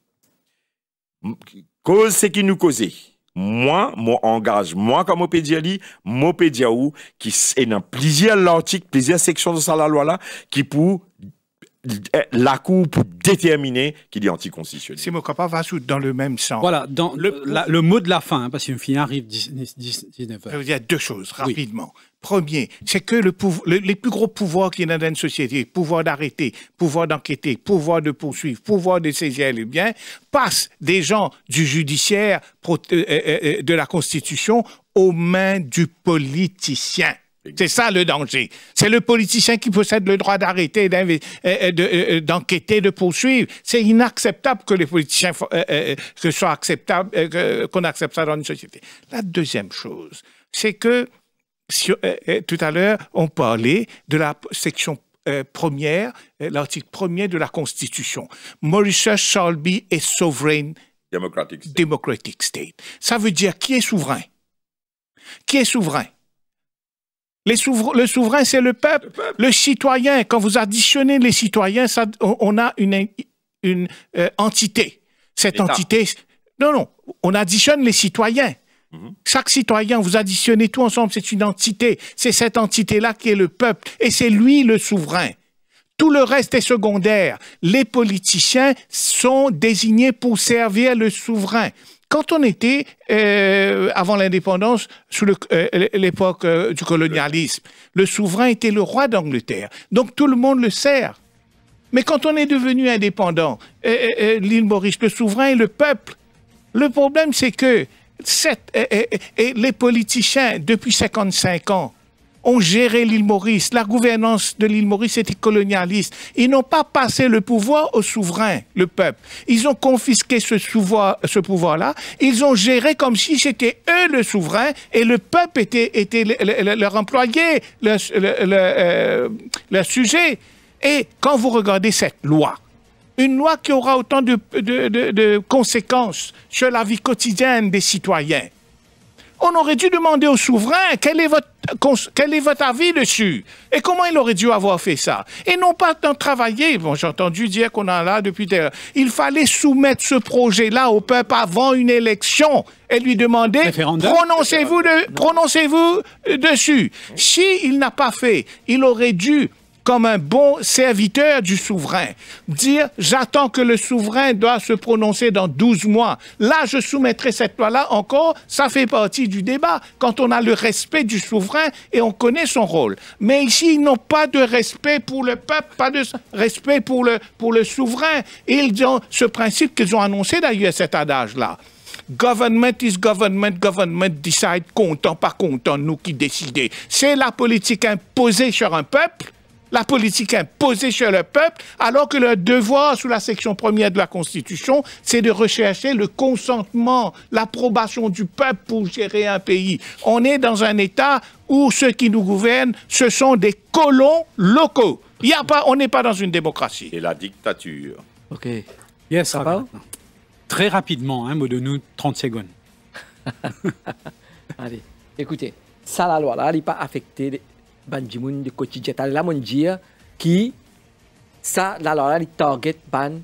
Qui Cause se qui nous koze, moi, mon moi comme Opédiali, mon Pédiaou, qui est dans plusieurs articles, plusieurs sections de sa la loi là, qui pour eh, la Cour pour déterminer qu'il est anticonstitutionnel. C'est copain va dans le même sens. Voilà, dans le, mot de la fin, hein, parce parce qu'une fin arrive 19h. Je dire deux choses, rapidement. Premier, c'est que le les plus gros pouvoirs qu'il y a dans une société, pouvoir d'arrêter, pouvoir d'enquêter, pouvoir de poursuivre, pouvoir de saisir les biens, passent des gens du judiciaire, euh, euh, euh, de la Constitution, aux mains du politicien. C'est ça le danger. C'est le politicien qui possède le droit d'arrêter, d'enquêter, de poursuivre. C'est inacceptable que les politiciens soient acceptables, qu'on accepte ça dans une société. La deuxième chose, c'est que euh, euh, tout à l'heure, on parlait de la section euh, première, l'article premier de la Constitution. Mauritius shall be a sovereign democratic state. Ça veut dire qui est souverain Qui est souverain le souverain, c'est le, peuple. Le citoyen, quand vous additionnez les citoyens, on, a une, entité. Cette entité, non, non, on additionne les citoyens. Mhm. Chaque citoyen, vous additionnez tout ensemble, c'est une entité. C'est cette entité-là qui est le peuple et c'est lui le souverain. Tout le reste est secondaire. Les politiciens sont désignés pour servir le souverain. Quand on était, euh, avant l'indépendance, sous euh, l'époque euh, du colonialisme, le souverain était le roi d'Angleterre. Donc tout le monde le sert. Mais quand on est devenu indépendant, l'île Maurice, le souverain est le peuple. Le problème, c'est que et, les politiciens, depuis 55 ans, ont géré l'île Maurice. La gouvernance de l'île Maurice était colonialiste. Ils n'ont pas passé le pouvoir au souverain, le peuple. Ils ont confisqué ce, pouvoir-là. Ils ont géré comme si c'était eux le souverain et le peuple était, leur employé, euh, leur sujet. Et quand vous regardez cette loi, une loi qui aura autant de, conséquences sur la vie quotidienne des citoyens. On aurait dû demander au souverain quel est votre, avis dessus et comment il aurait dû avoir fait ça. Et non pas tant travailler. Bon, j'ai entendu dire qu'on en a depuis. Il fallait soumettre ce projet-là au peuple avant une élection et lui demander prononcez-vous euh, dessus. S'il il n'a pas fait, il aurait dû comme un bon serviteur du souverain, dire j'attends que le souverain doit se prononcer dans 12 mois. Là, je soumettrai cette loi-là encore, ça fait partie du débat quand on a le respect du souverain et on connaît son rôle. Mais ici, ils n'ont pas de respect pour le peuple, pas de respect pour le, pour le souverain. ils ont ce principe qu'ils ont annoncé d'ailleurs, cet adage-là. Government is government, government decide, content par content, nous qui décidons. C'est la politique imposée sur un peuple la politique imposée sur le peuple, alors que le devoir sous la section première de la Constitution, c'est de rechercher le consentement, l'approbation du peuple pour gérer un pays. On est dans un État où ceux qui nous gouvernent, ce sont des colons locaux. y a pas, on n'est pas dans une démocratie. Et la dictature. OK. Yes, ça va Très rapidement, un hein, mot de nous, 30 secondes. Allez, écoutez, ça la loi là, elle n'est pas affectée ban le di ko ci la mon jia ki sa la la target ban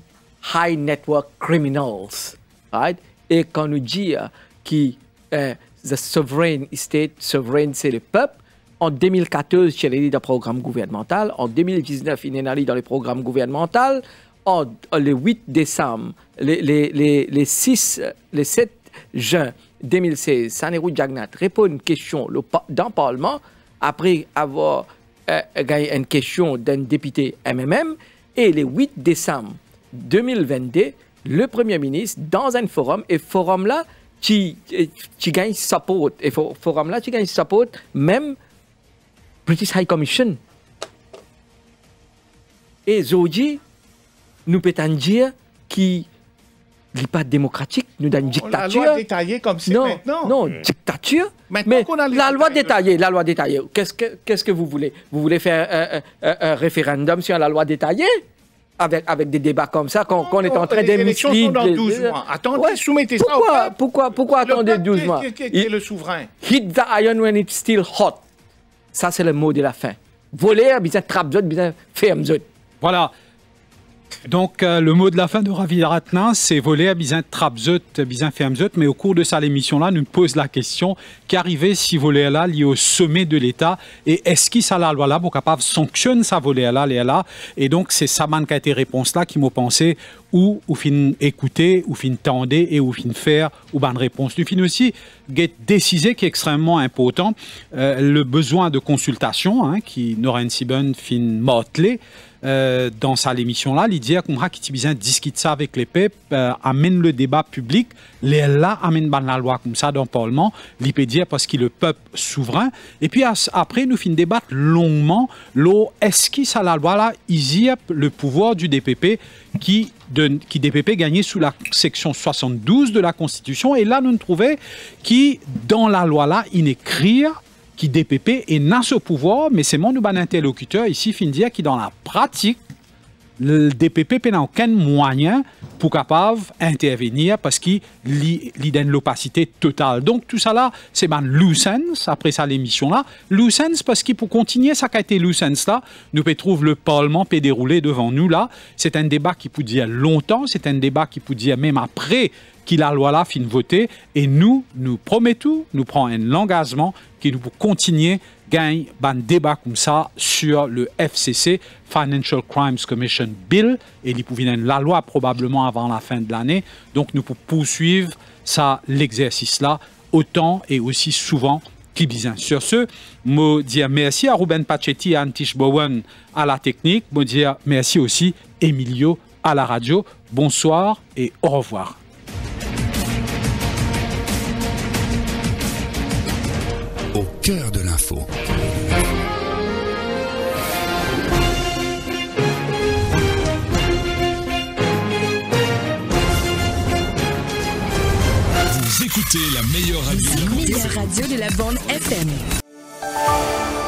high network criminals right et quand nous dit qui le eh, the sovereign state sovereign c'est le peuple en 2014, chez allé dans le programme gouvernemental. En 2019, il est dans les programmes gouvernemental, euh, le 8 décembre, les, les, les, 6, les 7 juin 2016, Sanerou Jagnat répond une question dans le Parlement après avoir euh, gagné une question d'un député MMM. Et le 8 décembre 2022, le Premier ministre, dans un forum, et forum-là, qui, euh, qui gagne support, et forum-là, qui gagne support, même British High Commission. Et aujourd'hui, nous pouvons dire qui n'est pas démocratique, nous donne une dictature. La loi détaillée comme c'est non, maintenant. Non, dictature. mais a la loi détaillée, la loi détaillée. Qu'est-ce que, qu'est-ce que vous voulez Vous voulez faire euh, euh, euh, un référendum sur la loi détaillée avec, avec des débats comme ça, qu'on, est en train d'émettre. Les élections dans 12 mois. Attendez, soumettez ça au Pourquoi, pourquoi attendez 12 mois qui, est le souverain Hit the iron when it's still hot. Ça, c'est le mot de la fin. Voler, bien, trappe, bien, ferme. Voilà. Donc, euh, le mot de la fin de Ravi Ratna, c'est voler à Bizin Trapzeut, Bizin mais au cours de sa émission là, nous pose la question qu'arrivait si voler là lié au sommet de l'État et est-ce qu'il ça la loi là pour capable sanctionne sa voler là, les là Et donc, c'est Saman manque qui a été réponse là qui m'a pensé ou ou fin écouter, ou fin tendez et ou fin faire ou ban réponse. Du fin aussi, get décisé qui est extrêmement important, euh, le besoin de consultation hein, qui Noren Siben fin motley. Euh, dans sa l'émission là, l'idée qu'on a qui discuter ça avec les peuples, amène le débat public, les là amène la loi comme ça dans le Parlement, l'IPDIA parce qu'il le peuple souverain. Et puis après, nous fin débattre longuement, l'eau esquisse à la loi là, a le pouvoir du DPP qui de, qui DPP gagnait sous la section 72 de la Constitution. Et là, nous ne trouvons qui, dans la loi là, inécrire qui DPP est n'a ce pouvoir, mais c'est mon interlocuteur ici, Findia, qui dans la pratique, le DPP n'a aucun moyen pour capable intervenir parce qu'il lui donne l'opacité totale. Donc tout ça là, c'est ma Lucens, après ça l'émission là. Lucens parce qu'il pour continuer ça qui a été Lucens là, nous peut le Parlement peut dérouler devant nous là. C'est un débat qui peut dire longtemps, c'est un débat qui peut dire même après qui la loi là fin votée et nous, nous promettons, nous prenons un engagement que nous continuer gagne un débat comme ça sur le FCC, Financial Crimes Commission Bill, et il venir la loi probablement avant la fin de l'année. Donc nous pour poursuivre ça, l'exercice-là, autant et aussi souvent qui bien. Sur ce, je dire merci à Ruben Pacetti et à Antish Bowen à la technique. Je dire merci aussi Emilio à la radio. Bonsoir et au revoir. au cœur de l'info. Vous écoutez la meilleure radio. de la bande FM.